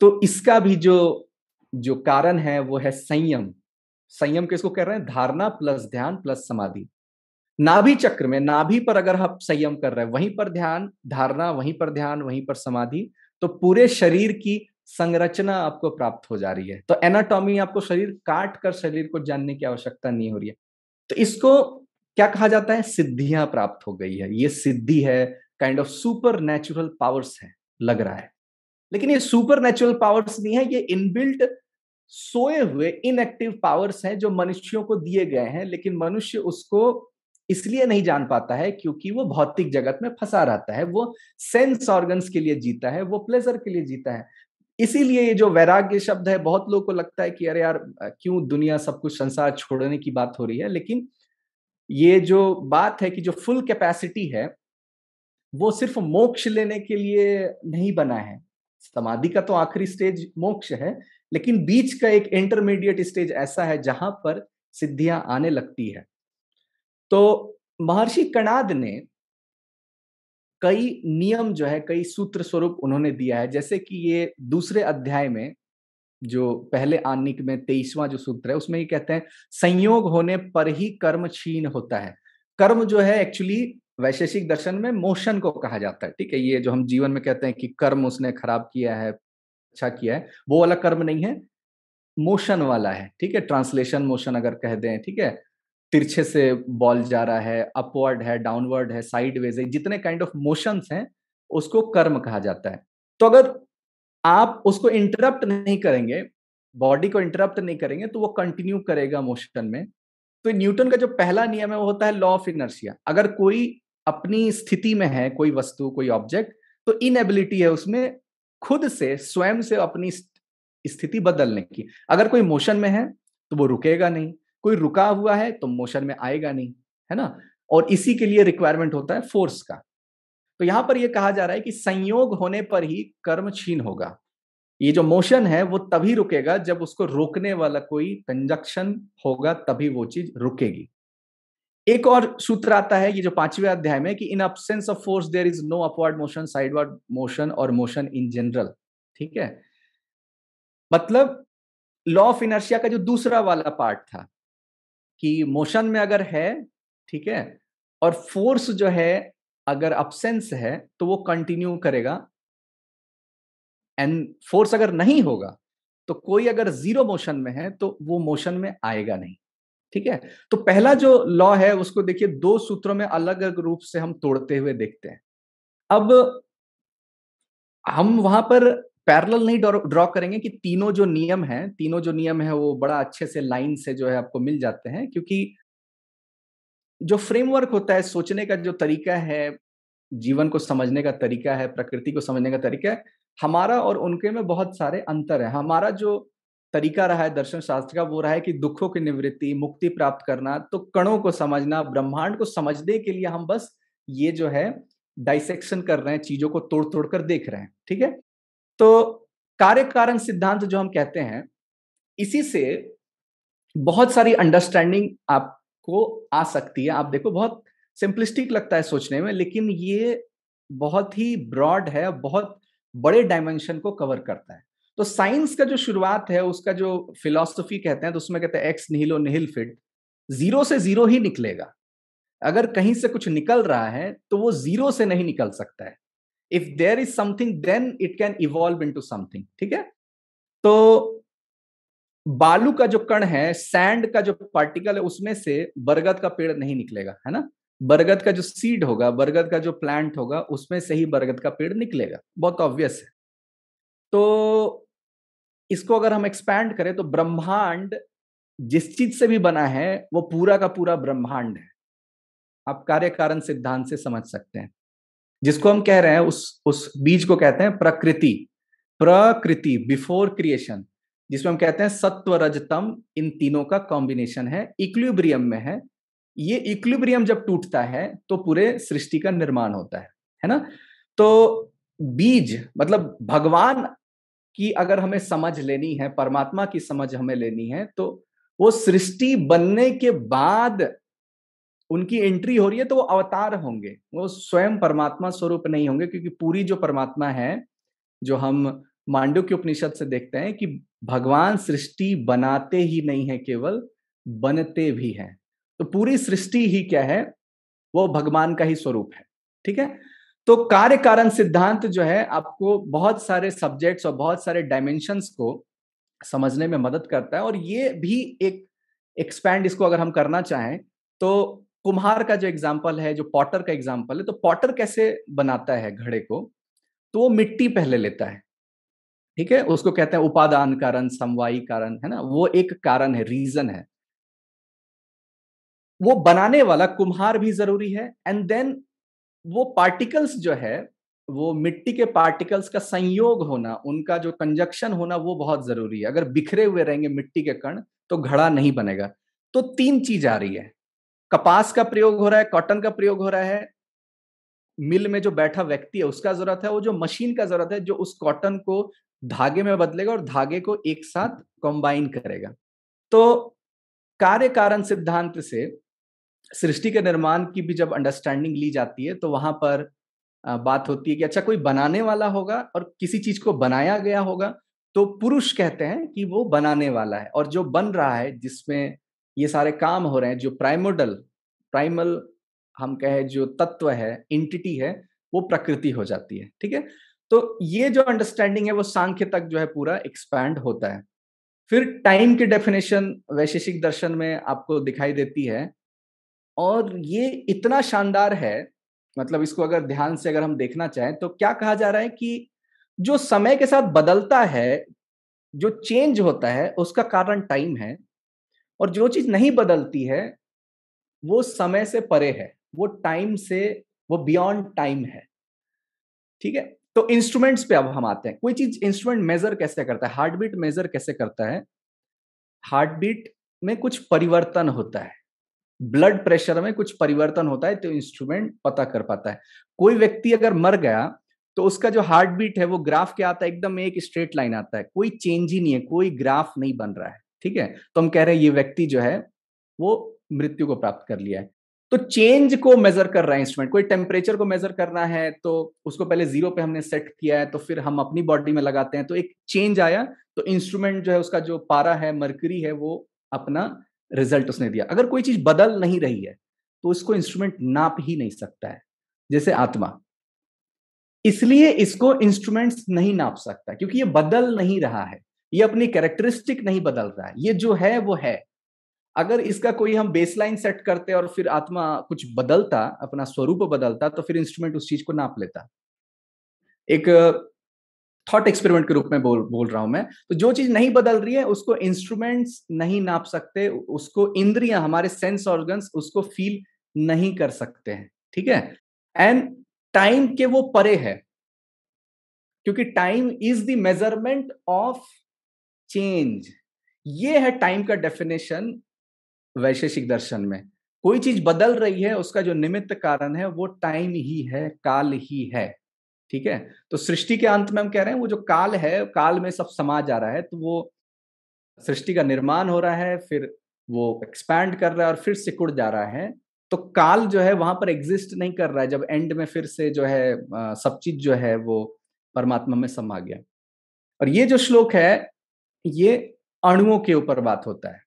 तो इसका भी जो जो कारण है वो है संयम संयम किसको कह रहे हैं धारणा प्लस ध्यान प्लस समाधि नाभि चक्र में नाभि पर अगर हम संयम कर रहे हैं वहीं पर ध्यान धारणा वहीं पर ध्यान वहीं पर समाधि तो पूरे शरीर की संरचना आपको प्राप्त हो जा रही है तो एनाटॉमी आपको शरीर काट कर शरीर को जानने की आवश्यकता नहीं हो रही है तो इसको क्या कहा जाता है सिद्धियां प्राप्त हो गई है ये सिद्धि है kind of supernatural powers है लग रहा है लेकिन ये सुपर नेचुरल पावर्स नहीं है ये इनबिल्ट सोए हुए इनएक्टिव पावर्स हैं जो मनुष्यों को दिए गए हैं लेकिन मनुष्य उसको इसलिए नहीं जान पाता है क्योंकि वो भौतिक जगत में फंसा रहता है वो सेंस ऑर्गन्स के लिए जीता है वो प्लेजर के लिए जीता है इसीलिए ये जो वैराग्य शब्द है बहुत लोगों को लगता है कि अरे यार क्यों दुनिया सब कुछ संसार छोड़ने की बात हो रही है लेकिन ये जो बात है कि जो फुल कैपेसिटी है वो सिर्फ मोक्ष लेने के लिए नहीं बना है समाधि का तो आखिरी स्टेज मोक्ष है लेकिन बीच का एक इंटरमीडिएट स्टेज ऐसा है जहां पर सिद्धियां आने लगती है तो महर्षि कणाद ने कई नियम जो है कई सूत्र स्वरूप उन्होंने दिया है जैसे कि ये दूसरे अध्याय में जो पहले आनिक में तेईसवा जो सूत्र है उसमें ये कहते हैं संयोग होने पर ही कर्म छीन होता है कर्म जो है एक्चुअली वैशेषिक दर्शन में मोशन को कहा जाता है ठीक है ये जो हम जीवन में कहते हैं कि कर्म उसने खराब किया है अच्छा किया है वो वाला कर्म नहीं है मोशन वाला है ठीक है ट्रांसलेशन मोशन अगर कह दें ठीक है तिरछे से बॉल जा रहा है अपवर्ड है डाउनवर्ड है साइडवेज है जितने काइंड ऑफ मोशंस हैं उसको कर्म कहा जाता है तो अगर आप उसको इंटरप्ट नहीं करेंगे बॉडी को इंटरप्ट नहीं करेंगे तो वो कंटिन्यू करेगा मोशन में तो न्यूटन का जो पहला नियम है वो होता है लॉ ऑफ इनर्शिया अगर कोई अपनी स्थिति में है कोई वस्तु कोई ऑब्जेक्ट तो इनएबिलिटी है उसमें खुद से स्वयं से अपनी स्थिति बदलने की अगर कोई मोशन में है तो वो रुकेगा नहीं कोई रुका हुआ है तो मोशन में आएगा नहीं है ना और इसी के लिए रिक्वायरमेंट होता है फोर्स का तो यहां पर यह कहा जा रहा है कि संयोग होने पर ही कर्म छीन होगा ये जो मोशन है वो तभी रुकेगा जब उसको रोकने वाला कोई कंजक्शन होगा तभी वो चीज रुकेगी एक और सूत्र आता है ये जो पांचवें अध्याय में कि in absence of force there is no upward motion sideward motion और मोशन इन जनरल ठीक है मतलब लॉ ऑफ इनर्शिया का जो दूसरा वाला पार्ट था कि मोशन में अगर है ठीक है और फोर्स जो है अगर अपसेंस है तो वो कंटिन्यू करेगा एंड फोर्स अगर नहीं होगा तो कोई अगर जीरो मोशन में है तो वो मोशन में आएगा नहीं ठीक है तो पहला जो लॉ है उसको देखिए दो सूत्रों में अलग अलग रूप से हम तोड़ते हुए देखते हैं अब हम वहां पर पैरल नहीं ड्रॉ करेंगे कि तीनों जो नियम हैं तीनों जो नियम है वो बड़ा अच्छे से लाइन से जो है आपको मिल जाते हैं क्योंकि जो फ्रेमवर्क होता है सोचने का जो तरीका है जीवन को समझने का तरीका है प्रकृति को समझने का तरीका है हमारा और उनके में बहुत सारे अंतर है हमारा जो तरीका रहा है दर्शन शास्त्र का वो रहा है कि दुखों की निवृत्ति मुक्ति प्राप्त करना तो कणों को समझना ब्रह्मांड को समझने के लिए हम बस ये जो है डाइसेक्शन कर रहे हैं चीजों को तोड़ तोड़ कर देख रहे हैं ठीक है तो कार्य कारण सिद्धांत जो हम कहते हैं इसी से बहुत सारी अंडरस्टैंडिंग आपको आ सकती है आप देखो बहुत सिंपलिस्टिक लगता है सोचने में लेकिन ये बहुत ही ब्रॉड है बहुत बड़े डायमेंशन को कवर करता है तो साइंस का जो शुरुआत है उसका जो फिलॉसफी कहते हैं तो उसमें कहते हैं एक्स निहिलो निहिल फिट जीरो से जीरो ही निकलेगा अगर कहीं से कुछ निकल रहा है तो वो जीरो से नहीं निकल सकता है if there is something then it can evolve into something ठीक है तो बालू का जो कण है सैंड का जो पार्टिकल है उसमें से बरगद का पेड़ नहीं निकलेगा है ना बरगद का जो सीड होगा बरगद का जो प्लांट होगा उसमें से ही बरगद का पेड़ निकलेगा बहुत ऑब्वियस है तो इसको अगर हम एक्सपैंड करें तो ब्रह्मांड जिस चीज से भी बना है वो पूरा का पूरा ब्रह्मांड है आप कार्य कारण सिद्धांत से समझ सकते हैं जिसको हम कह रहे हैं उस उस बीज को कहते हैं प्रकृति प्रकृति बिफोर क्रिएशन जिसमें हम कहते हैं सत्व रजतम इन तीनों का कॉम्बिनेशन है इक्लिब्रियम में है ये इक्लिब्रियम जब टूटता है तो पूरे सृष्टि का निर्माण होता है है ना तो बीज मतलब भगवान की अगर हमें समझ लेनी है परमात्मा की समझ हमें लेनी है तो वो सृष्टि बनने के बाद उनकी एंट्री हो रही है तो वो अवतार होंगे वो स्वयं परमात्मा स्वरूप नहीं होंगे क्योंकि पूरी जो परमात्मा है जो हम मांडव के उपनिषद से देखते हैं कि भगवान सृष्टि बनाते ही नहीं है केवल बनते भी हैं तो पूरी सृष्टि ही क्या है वो भगवान का ही स्वरूप है ठीक है तो कार्य कारण सिद्धांत जो है आपको बहुत सारे सब्जेक्ट्स और बहुत सारे डायमेंशंस को समझने में मदद करता है और ये भी एक एक्सपैंड इसको अगर हम करना चाहें तो कुम्हार का जो एग्जाम्पल है जो पॉटर का एग्जाम्पल है तो पॉटर कैसे बनाता है घड़े को तो वो मिट्टी पहले लेता है ठीक है उसको कहते हैं उपादान कारण समवायी कारण है ना वो एक कारण है रीजन है वो बनाने वाला कुम्हार भी जरूरी है एंड देन वो पार्टिकल्स जो है वो मिट्टी के पार्टिकल्स का संयोग होना उनका जो कंजक्शन होना वो बहुत जरूरी है अगर बिखरे हुए रहेंगे मिट्टी के कण तो घड़ा नहीं बनेगा तो तीन चीज आ रही है कपास का प्रयोग हो रहा है कॉटन का प्रयोग हो रहा है मिल में जो बैठा व्यक्ति है उसका जरूरत है वो जो मशीन का जरूरत है जो उस कॉटन को धागे में बदलेगा और धागे को एक साथ कंबाइन करेगा तो कार्य कारण सिद्धांत से सृष्टि के निर्माण की भी जब अंडरस्टैंडिंग ली जाती है तो वहां पर बात होती है कि अच्छा कोई बनाने वाला होगा और किसी चीज को बनाया गया होगा तो पुरुष कहते हैं कि वो बनाने वाला है और जो बन रहा है जिसमें ये सारे काम हो रहे हैं जो प्राइमोडल प्राइमल हम कहें जो तत्व है इंटिटी है वो प्रकृति हो जाती है ठीक है तो ये जो अंडरस्टैंडिंग है वो सांख्य तक जो है पूरा एक्सपैंड होता है फिर टाइम की डेफिनेशन वैशेषिक दर्शन में आपको दिखाई देती है और ये इतना शानदार है मतलब इसको अगर ध्यान से अगर हम देखना चाहें तो क्या कहा जा रहा है कि जो समय के साथ बदलता है जो चेंज होता है उसका कारण टाइम है और जो चीज नहीं बदलती है वो समय से परे है वो टाइम से वो बियॉन्ड टाइम है ठीक है तो इंस्ट्रूमेंट्स पे अब हम आते हैं कोई चीज इंस्ट्रूमेंट मेजर कैसे करता है हार्ट बीट मेजर कैसे करता है हार्ट बीट में कुछ परिवर्तन होता है ब्लड प्रेशर में कुछ परिवर्तन होता है तो इंस्ट्रूमेंट पता कर पाता है कोई व्यक्ति अगर मर गया तो उसका जो हार्ट बीट है वो ग्राफ क्या आता है एकदम एक स्ट्रेट लाइन आता है कोई चेंज ही नहीं है कोई ग्राफ नहीं बन रहा है ठीक है तो हम कह रहे हैं ये व्यक्ति जो है वो मृत्यु को प्राप्त कर लिया है तो चेंज को मेजर कर रहा है इंस्ट्रूमेंट कोई टेम्परेचर को मेजर करना है तो उसको पहले जीरो पे हमने सेट किया है तो फिर हम अपनी बॉडी में लगाते हैं तो एक चेंज आया तो इंस्ट्रूमेंट जो है उसका जो पारा है मरकरी है वो अपना रिजल्ट उसने दिया अगर कोई चीज बदल नहीं रही है तो उसको इंस्ट्रूमेंट नाप ही नहीं सकता है जैसे आत्मा इसलिए इसको इंस्ट्रूमेंट्स नहीं नाप सकता क्योंकि ये बदल नहीं रहा है ये अपनी कैरेक्टरिस्टिक नहीं बदल रहा है ये जो है वो है अगर इसका कोई हम बेसलाइन सेट करते और फिर आत्मा कुछ बदलता अपना स्वरूप बदलता तो फिर इंस्ट्रूमेंट उस चीज को नाप लेता एक थॉट एक्सपेरिमेंट के रूप में बोल बोल रहा हूं मैं तो जो चीज नहीं बदल रही है उसको इंस्ट्रूमेंट्स नहीं नाप सकते उसको इंद्रिया हमारे सेंस ऑर्गन्स उसको फील नहीं कर सकते हैं ठीक है एंड टाइम के वो परे है क्योंकि time is the measurement of change ये है टाइम का डेफिनेशन वैशेषिक दर्शन में कोई चीज बदल रही है उसका जो निमित्त कारण है वो टाइम ही है काल ही है ठीक है तो सृष्टि के अंत में हम कह रहे हैं वो जो काल है काल में सब समा जा रहा है तो वो सृष्टि का निर्माण हो रहा है फिर वो एक्सपैंड कर रहा है और फिर सिकुड़ जा रहा है तो काल जो है वहां पर एग्जिस्ट नहीं कर रहा है जब एंड में फिर से जो है सब चीज जो है वो परमात्मा में समा गया और ये जो श्लोक है ये अणुओं के ऊपर बात होता है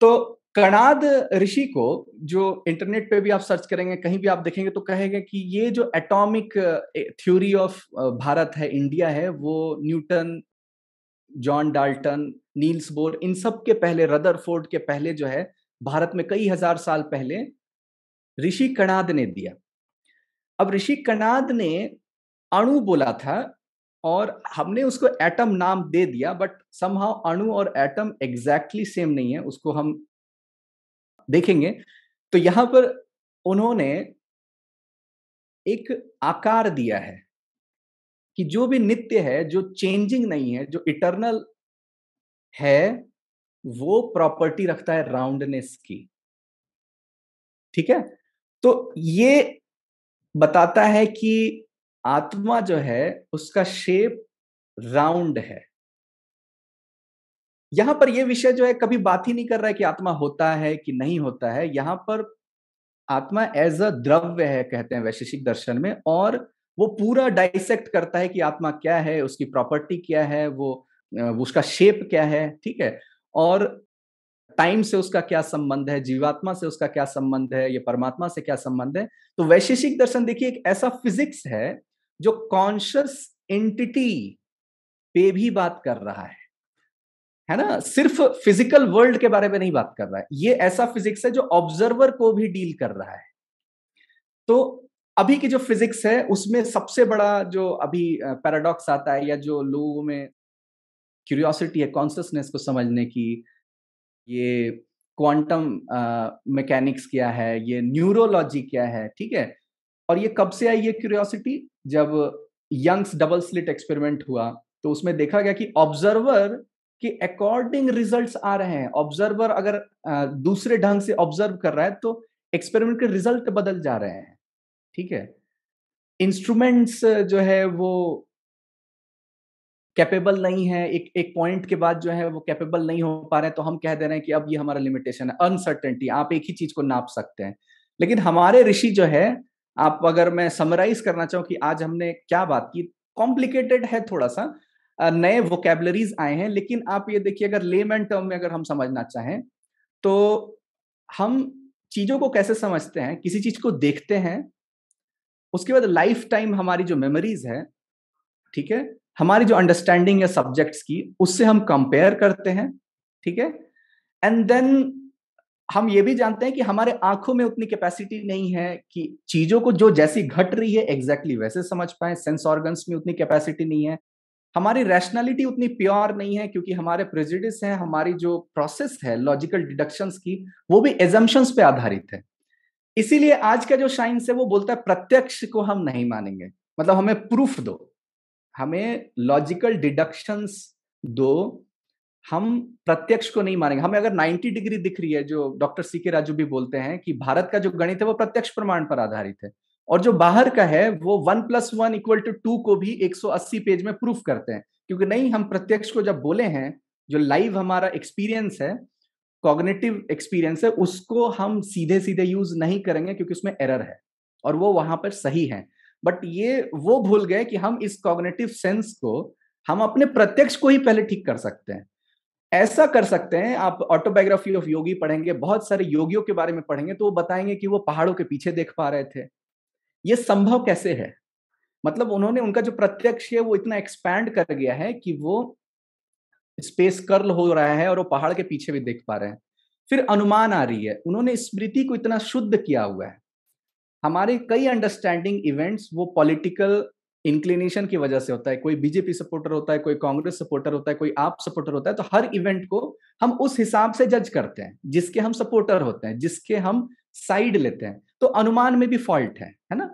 तो कणाद ऋषि को जो इंटरनेट पे भी आप सर्च करेंगे कहीं भी आप देखेंगे तो कहेंगे कि ये जो एटॉमिक थ्योरी ऑफ भारत है इंडिया है वो Newton John Dalton Niels Bohr इन सब के पहले फोर्ड के पहले जो है भारत में कई हजार साल पहले ऋषि कणाद ने दिया अब ऋषि कणाद ने अणु बोला था और हमने उसको एटम नाम दे दिया बट समहाउ अणु और एटम एग्जैक्टली सेम नहीं है उसको हम देखेंगे तो यहां पर उन्होंने एक आकार दिया है कि जो भी नित्य है जो चेंजिंग नहीं है जो इटरनल है वो प्रॉपर्टी रखता है राउंडनेस की ठीक है तो ये बताता है कि आत्मा जो है उसका शेप राउंड है यहां पर यह विषय जो है कभी बात ही नहीं कर रहा है कि आत्मा होता है कि नहीं होता है यहां पर आत्मा एज अ द्रव्य है कहते हैं वैशेषिक दर्शन में और वो पूरा डाइसेक्ट करता है कि आत्मा क्या है उसकी प्रॉपर्टी क्या है वो उसका शेप क्या है ठीक है और टाइम से उसका क्या संबंध है जीवात्मा से उसका क्या संबंध है ये परमात्मा से क्या संबंध है तो वैशेषिक दर्शन देखिए एक ऐसा फिजिक्स है जो कॉन्शियस एंटिटी पे भी बात कर रहा है है ना सिर्फ फिजिकल वर्ल्ड के बारे में नहीं बात कर रहा है ये ऐसा फिजिक्स है जो ऑब्जर्वर को भी डील कर रहा है तो अभी की जो फिजिक्स है उसमें सबसे बड़ा जो अभी पैराडॉक्स आता है या जो लोगों में क्यूरियोसिटी है कॉन्सियसनेस को समझने की ये क्वांटम मैकेनिक्स क्या है ये न्यूरोलॉजी क्या है ठीक है और ये कब से आई ये क्यूरियोसिटी जब यंग्स डबल स्लिट एक्सपेरिमेंट हुआ तो उसमें देखा गया कि ऑब्जर्वर के अकॉर्डिंग रिजल्ट्स आ रहे हैं ऑब्जर्वर अगर दूसरे ढंग से ऑब्जर्व कर रहा है तो एक्सपेरिमेंट के रिजल्ट बदल जा रहे हैं ठीक है इंस्ट्रूमेंट्स जो है वो कैपेबल नहीं है एक एक पॉइंट के बाद जो है वो कैपेबल नहीं हो पा रहे तो हम कह दे रहे हैं कि अब ये हमारा लिमिटेशन है अनसर्टेनिटी आप एक ही चीज को नाप सकते हैं लेकिन हमारे ऋषि जो है आप अगर मैं समराइज करना चाहूँ कि आज हमने क्या बात की कॉम्प्लिकेटेड है थोड़ा सा नए वोकेबलरीज आए हैं लेकिन आप ये देखिए अगर एंड टर्म में अगर हम समझना चाहें तो हम चीजों को कैसे समझते हैं किसी चीज को देखते हैं उसके बाद लाइफ टाइम हमारी जो मेमोरीज है ठीक है हमारी जो अंडरस्टैंडिंग है सब्जेक्ट्स की उससे हम कंपेयर करते हैं ठीक है एंड देन हम ये भी जानते हैं कि हमारे आंखों में उतनी कैपेसिटी नहीं है कि चीजों को जो जैसी घट रही है एग्जैक्टली exactly वैसे समझ पाए सेंस ऑर्गन्स में उतनी कैपेसिटी नहीं है हमारी रैशनैलिटी उतनी प्योर नहीं है क्योंकि हमारे प्रेजिडिस हैं हमारी जो प्रोसेस है लॉजिकल डिडक्शंस की वो भी एजम्पन्स पे आधारित है इसीलिए आज का जो साइंस है वो बोलता है प्रत्यक्ष को हम नहीं मानेंगे मतलब हमें प्रूफ दो हमें लॉजिकल डिडक्शंस दो हम प्रत्यक्ष को नहीं मानेंगे हमें अगर 90 डिग्री दिख रही है जो डॉक्टर सी के राजू भी बोलते हैं कि भारत का जो गणित है वो प्रत्यक्ष प्रमाण पर आधारित है और जो बाहर का है वो one plus one equal to two को भी 180 पेज में प्रूफ करते हैं क्योंकि नहीं हम प्रत्यक्ष को जब बोले हैं जो लाइव हमारा एक्सपीरियंस है कॉग्नेटिव एक्सपीरियंस है उसको हम सीधे सीधे यूज नहीं करेंगे क्योंकि उसमें एरर है और वो वहां पर सही है बट ये वो भूल गए कि हम इस कॉग्नेटिव सेंस को हम अपने प्रत्यक्ष को ही पहले ठीक कर सकते हैं ऐसा कर सकते हैं आप ऑटोबायोग्राफी ऑफ योगी पढ़ेंगे बहुत सारे योगियों के बारे में पढ़ेंगे तो वो बताएंगे कि वो पहाड़ों के पीछे देख पा रहे थे ये संभव कैसे है मतलब उन्होंने उनका जो प्रत्यक्ष है वो इतना एक्सपैंड कर गया है कि वो स्पेस कर्ल हो रहा है और वो पहाड़ के पीछे भी देख पा रहे हैं फिर अनुमान आ रही है उन्होंने स्मृति को इतना शुद्ध किया हुआ है हमारे कई अंडरस्टैंडिंग इवेंट्स वो पॉलिटिकल इंक्लिनेशन की वजह से होता है कोई बीजेपी सपोर्टर होता है कोई कांग्रेस सपोर्टर होता है कोई आप सपोर्टर होता है तो हर इवेंट को हम उस हिसाब से जज करते हैं जिसके हम सपोर्टर होते हैं जिसके हम साइड लेते हैं तो अनुमान में भी फॉल्ट है है ना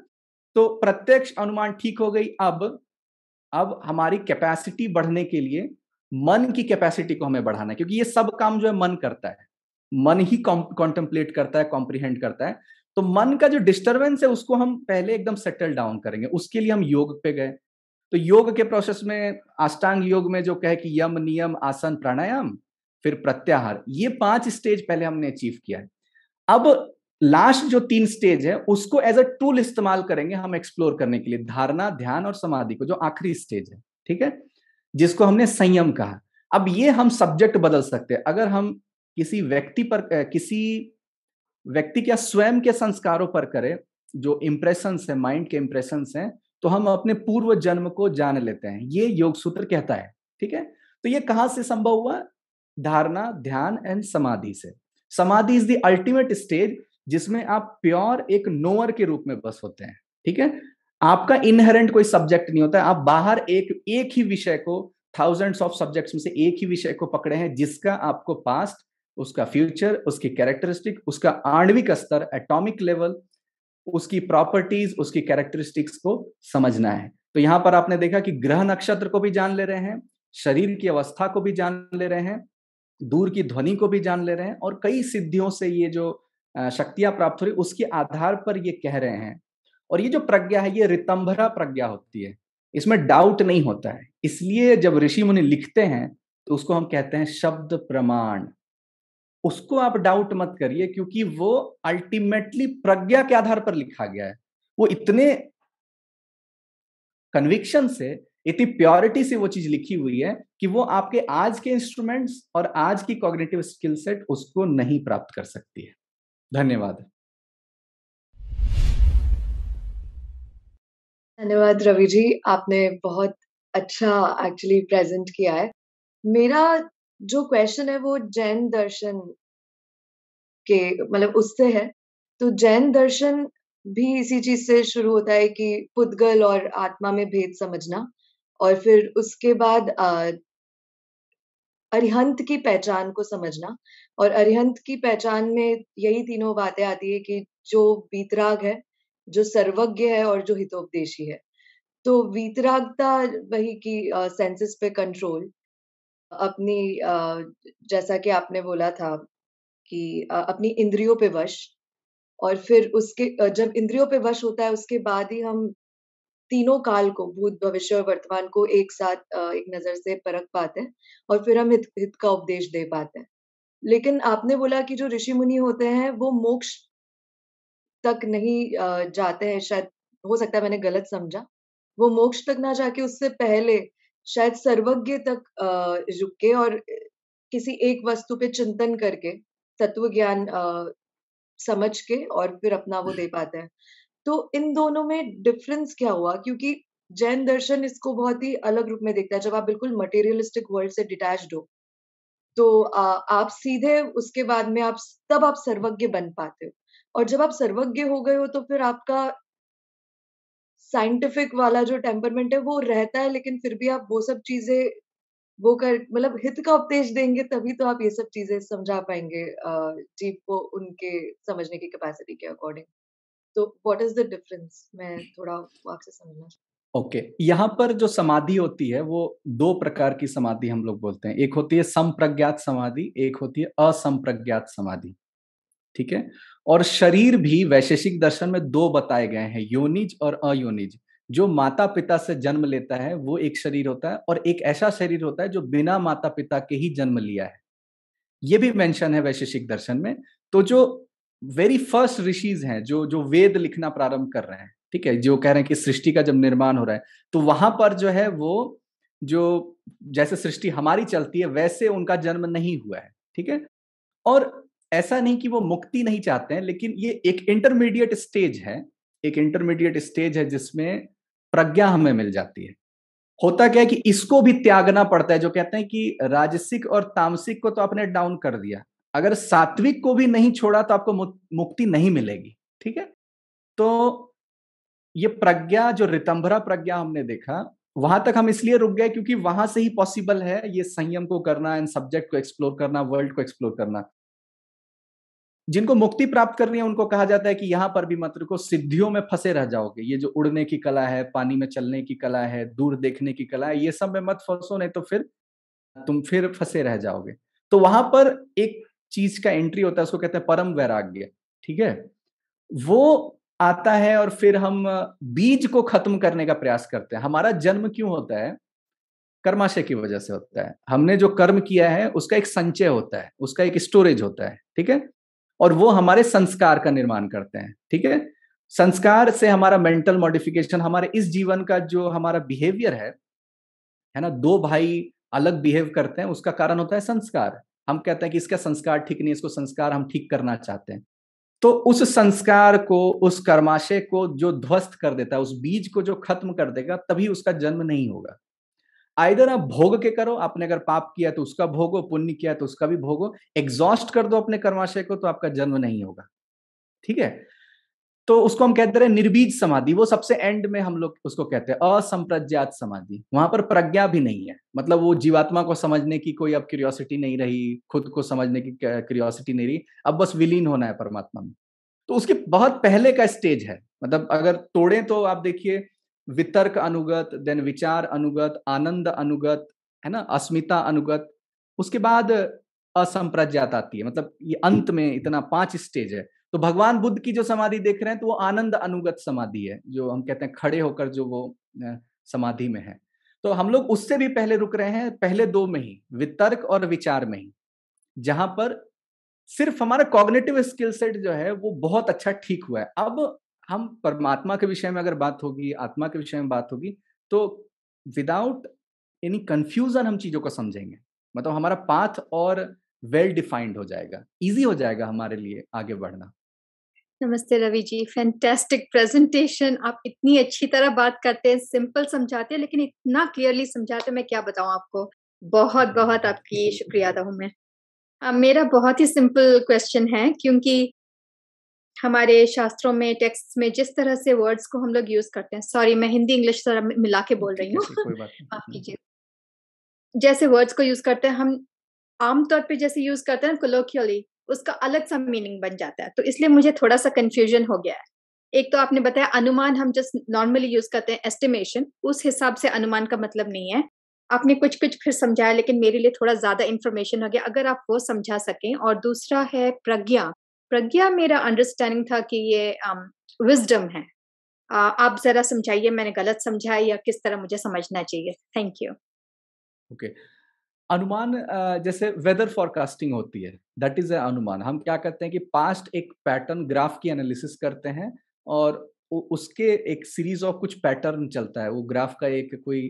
तो प्रत्यक्ष अनुमान ठीक हो गई अब अब हमारी कैपेसिटी बढ़ने के लिए मन की कैपेसिटी को हमें बढ़ाना है क्योंकि ये सब काम जो है मन करता है मन ही कॉन्टेम्पलेट करता है कॉम्प्रिहेंड करता है तो मन का जो डिस्टरबेंस है उसको हम पहले एकदम सेटल डाउन करेंगे उसके लिए हम योग पे गए तो योग के प्रोसेस में अष्टांग योग में जो कहे कि यम नियम आसन प्राणायाम फिर प्रत्याहार ये पांच स्टेज पहले हमने अचीव किया है अब लास्ट जो तीन स्टेज है उसको एज अ टूल इस्तेमाल करेंगे हम एक्सप्लोर करने के लिए धारणा ध्यान और समाधि को जो आखिरी स्टेज है ठीक है जिसको हमने संयम कहा अब ये हम सब्जेक्ट बदल सकते हैं अगर हम किसी व्यक्ति पर किसी व्यक्ति क्या स्वयं के संस्कारों पर करे जो इंप्रेशन है माइंड के इंप्रेशन है तो हम अपने पूर्व जन्म को जान लेते हैं ये योग सूत्र कहता है ठीक है तो ये कहां से संभव हुआ धारणा ध्यान एंड समाधि से समाधि इज द अल्टीमेट स्टेज जिसमें आप प्योर एक नोअर के रूप में बस होते हैं ठीक है आपका इनहेरेंट कोई सब्जेक्ट नहीं होता है आप बाहर एक एक ही विषय को थाउजेंड्स ऑफ सब्जेक्ट्स में से एक ही विषय को पकड़े हैं जिसका आपको पास्ट उसका फ्यूचर उसकी कैरेक्टरिस्टिक उसका आणविक स्तर एटॉमिक लेवल उसकी प्रॉपर्टीज उसकी कैरेक्टरिस्टिक्स को समझना है तो यहां पर आपने देखा कि ग्रह नक्षत्र को भी जान ले रहे हैं शरीर की अवस्था को भी जान ले रहे हैं दूर की ध्वनि को भी जान ले रहे हैं और कई सिद्धियों से ये जो शक्तियां प्राप्त हो रही उसके आधार पर ये कह रहे हैं और ये जो प्रज्ञा है ये रितंभरा प्रज्ञा होती है इसमें डाउट नहीं होता है इसलिए जब ऋषि मुनि लिखते हैं तो उसको हम कहते हैं शब्द प्रमाण उसको आप डाउट मत करिए क्योंकि वो अल्टीमेटली प्रज्ञा के आधार पर लिखा गया है वो इतने कन्विक्शन से इतनी प्योरिटी से वो चीज लिखी हुई है कि वो आपके आज के इंस्ट्रूमेंट्स और आज की कॉग्निटिव स्किल सेट उसको नहीं प्राप्त कर सकती है धन्यवाद धन्यवाद रवि जी आपने बहुत अच्छा एक्चुअली प्रेजेंट किया है मेरा जो क्वेश्चन है वो जैन दर्शन के मतलब उससे है तो जैन दर्शन भी इसी चीज से शुरू होता है कि पुद्गल और आत्मा में भेद समझना और फिर उसके बाद अरिहंत की पहचान को समझना और अरिहंत की पहचान में यही तीनों बातें आती है कि जो वीतराग है जो सर्वज्ञ है और जो हितोपदेशी है तो वीतरागता वही की सेंसेस पे कंट्रोल अपनी जैसा कि आपने बोला था कि अपनी इंद्रियों पे वश और फिर उसके जब इंद्रियों पे वश होता है उसके बाद ही हम तीनों काल को भूत भविष्य और वर्तमान को एक साथ एक नजर से परख पाते हैं और फिर हम हित हित का उपदेश दे पाते हैं लेकिन आपने बोला कि जो ऋषि मुनि होते हैं वो मोक्ष तक नहीं जाते हैं शायद हो सकता है मैंने गलत समझा वो मोक्ष तक ना जाके उससे पहले शायद सर्वज्ञ तक रुक के और किसी एक वस्तु पे चिंतन करके तत्व ज्ञान समझ के और फिर अपना वो दे पाते हैं तो इन दोनों में डिफरेंस क्या हुआ क्योंकि जैन दर्शन इसको बहुत ही अलग रूप में देखता है जब आप बिल्कुल मटेरियलिस्टिक वर्ल्ड से डिटैच्ड हो तो आ, आप सीधे उसके बाद में आप तब आप सर्वज्ञ बन पाते हो और जब आप सर्वज्ञ हो गए हो तो फिर आपका साइंटिफिक वाला जो टेम्परमेंट है वो रहता है लेकिन फिर भी आप वो सब चीजें वो कर मतलब हित का उपदेश देंगे तभी तो आप ये सब चीजें समझा पाएंगे जीप को उनके समझने की कैपेसिटी के अकॉर्डिंग तो व्हाट इज द डिफरेंस मैं थोड़ा आपसे समझना ओके okay. यहाँ पर जो समाधि होती है वो दो प्रकार की समाधि हम लोग बोलते हैं एक होती है संप्रज्ञात समाधि एक होती है असंप्रज्ञात समाधि ठीक है और शरीर भी वैशेषिक दर्शन में दो बताए गए हैं योनिज और अयोनिज जो माता पिता से जन्म लेता है वो एक शरीर होता है और एक ऐसा शरीर होता है जो बिना माता पिता के ही जन्म लिया है ये भी मेंशन है वैशेषिक दर्शन में तो जो वेरी फर्स्ट ऋषिज हैं जो जो वेद लिखना प्रारंभ कर रहे हैं ठीक है जो कह रहे हैं कि सृष्टि का जब निर्माण हो रहा है तो वहां पर जो है वो जो जैसे सृष्टि हमारी चलती है वैसे उनका जन्म नहीं हुआ है ठीक है और ऐसा नहीं कि वो मुक्ति नहीं चाहते हैं लेकिन ये एक इंटरमीडिएट स्टेज है एक इंटरमीडिएट स्टेज है जिसमें प्रज्ञा हमें मिल जाती है होता क्या है कि इसको भी त्यागना पड़ता है जो कहते हैं कि राजसिक और तामसिक को तो आपने डाउन कर दिया अगर सात्विक को भी नहीं छोड़ा तो आपको मुक्ति नहीं मिलेगी ठीक है तो ये प्रज्ञा जो रितंभरा प्रज्ञा हमने देखा वहां तक हम इसलिए रुक गए क्योंकि वहां से ही पॉसिबल है ये संयम को करना एंड सब्जेक्ट को एक्सप्लोर करना वर्ल्ड को एक्सप्लोर करना जिनको मुक्ति प्राप्त करनी है उनको कहा जाता है कि यहाँ पर भी मत रुको सिद्धियों में फंसे रह जाओगे ये जो उड़ने की कला है पानी में चलने की कला है दूर देखने की कला है ये सब में मत फंसो नहीं तो फिर तुम फिर फंसे रह जाओगे तो वहां पर एक चीज का एंट्री होता है उसको कहते हैं परम वैराग्य ठीक है वो आता है और फिर हम बीज को खत्म करने का प्रयास करते हैं हमारा जन्म क्यों होता है कर्माशय की वजह से होता है हमने जो कर्म किया है उसका एक संचय होता है उसका एक स्टोरेज होता है ठीक है और वो हमारे संस्कार का निर्माण करते हैं ठीक है संस्कार से हमारा मेंटल मॉडिफिकेशन हमारे इस जीवन का जो हमारा बिहेवियर है है ना दो भाई अलग बिहेव करते हैं उसका कारण होता है संस्कार हम कहते हैं कि इसका संस्कार ठीक नहीं इसको संस्कार हम ठीक करना चाहते हैं तो उस संस्कार को उस कर्माशय को जो ध्वस्त कर देता है उस बीज को जो खत्म कर देगा तभी उसका जन्म नहीं होगा आइधर आप भोग के करो आपने अगर पाप किया तो उसका भोगो पुण्य किया तो उसका भी भोगो एग्जॉस्ट कर दो अपने कर्माशय को तो आपका जन्म नहीं होगा ठीक है तो उसको हम कहते रहे निर्बीज समाधि वो सबसे एंड में हम लोग उसको कहते हैं असंप्रज्ञात समाधि वहां पर प्रज्ञा भी नहीं है मतलब वो जीवात्मा को समझने की कोई अब क्यूरियोसिटी नहीं रही खुद को समझने की क्यूरियोसिटी नहीं रही अब बस विलीन होना है परमात्मा में तो उसके बहुत पहले का स्टेज है मतलब अगर तोड़े तो आप देखिए वितर्क अनुगत देन विचार अनुगत आनंद अनुगत है ना अस्मिता अनुगत उसके बाद असंप्रज्ञात आती है मतलब ये अंत में इतना पांच स्टेज है तो भगवान बुद्ध की जो समाधि देख रहे हैं तो वो आनंद अनुगत समाधि है जो हम कहते हैं खड़े होकर जो वो समाधि में है तो हम लोग उससे भी पहले रुक रहे हैं पहले दो में ही वितर्क और विचार में ही जहां पर सिर्फ हमारा कॉग्नेटिव स्किल सेट जो है वो बहुत अच्छा ठीक हुआ है अब हम परमात्मा के विषय में अगर बात होगी आत्मा के विषय में बात होगी तो विदाउट एनी कंफ्यूजन हम चीज़ों को समझेंगे मतलब हमारा पाथ और वेल डिफाइंड हो जाएगा इजी हो जाएगा हमारे लिए आगे बढ़ना नमस्ते रवि जी फैंटेस्टिक प्रेजेंटेशन आप इतनी अच्छी तरह बात करते हैं सिंपल समझाते हैं लेकिन इतना क्लियरली समझाते हैं मैं क्या बताऊं आपको बहुत बहुत आपकी शुक्रिया अदा हूँ मैं मेरा बहुत ही सिंपल क्वेश्चन है क्योंकि हमारे शास्त्रों में टेक्स्ट में जिस तरह से वर्ड्स को हम लोग यूज करते हैं सॉरी मैं हिंदी इंग्लिश मिला के बोल रही हूँ माफ हम्म। कीजिए जैसे वर्ड्स को यूज करते हैं हम आमतौर पे जैसे यूज करते हैं कोलोकियली उसका अलग सा मीनिंग बन जाता है तो इसलिए मुझे थोड़ा सा कंफ्यूजन हो गया है एक तो आपने बताया अनुमान हम जस्ट नॉर्मली यूज करते हैं एस्टिमेशन उस हिसाब से अनुमान का मतलब नहीं है आपने कुछ कुछ फिर समझाया लेकिन मेरे लिए थोड़ा ज्यादा इन्फॉर्मेशन हो गया अगर आप वो समझा सकें और दूसरा है प्रज्ञा प्रज्ञा मेरा अंडरस्टैंडिंग था कि ये विजडम um, है आप जरा समझाइए मैंने गलत समझा या किस तरह मुझे समझना चाहिए थैंक यू ओके अनुमान जैसे वेदर फॉरकास्टिंग होती है दैट इज अनुमान हम क्या करते हैं कि पास्ट एक पैटर्न ग्राफ की एनालिसिस करते हैं और उसके एक सीरीज ऑफ कुछ पैटर्न चलता है वो ग्राफ का एक कोई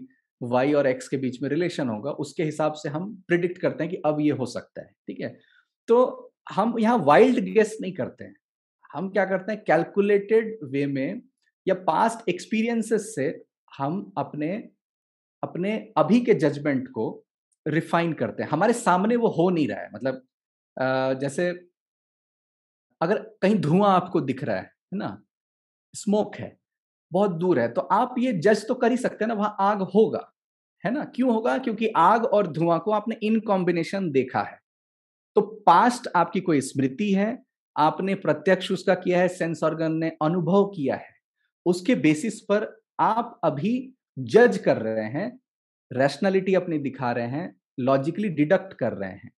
वाई और एक्स के बीच में रिलेशन होगा उसके हिसाब से हम प्रिडिक्ट करते हैं कि अब ये हो सकता है ठीक है तो हम यहाँ वाइल्ड गेस नहीं करते हैं हम क्या करते हैं कैलकुलेटेड वे में या पास्ट एक्सपीरियंसेस से हम अपने अपने अभी के जजमेंट को रिफाइन करते हैं हमारे सामने वो हो नहीं रहा है मतलब जैसे अगर कहीं धुआं आपको दिख रहा है है ना स्मोक है बहुत दूर है तो आप ये जज तो कर ही सकते हैं ना वहां आग होगा है ना क्यों होगा क्योंकि आग और धुआं को आपने इन कॉम्बिनेशन देखा है तो पास्ट आपकी कोई स्मृति है आपने प्रत्यक्ष उसका किया है सेंस ऑर्गन ने अनुभव किया है उसके बेसिस पर आप अभी जज कर रहे हैं रैशनैलिटी अपनी दिखा रहे हैं लॉजिकली डिडक्ट कर रहे हैं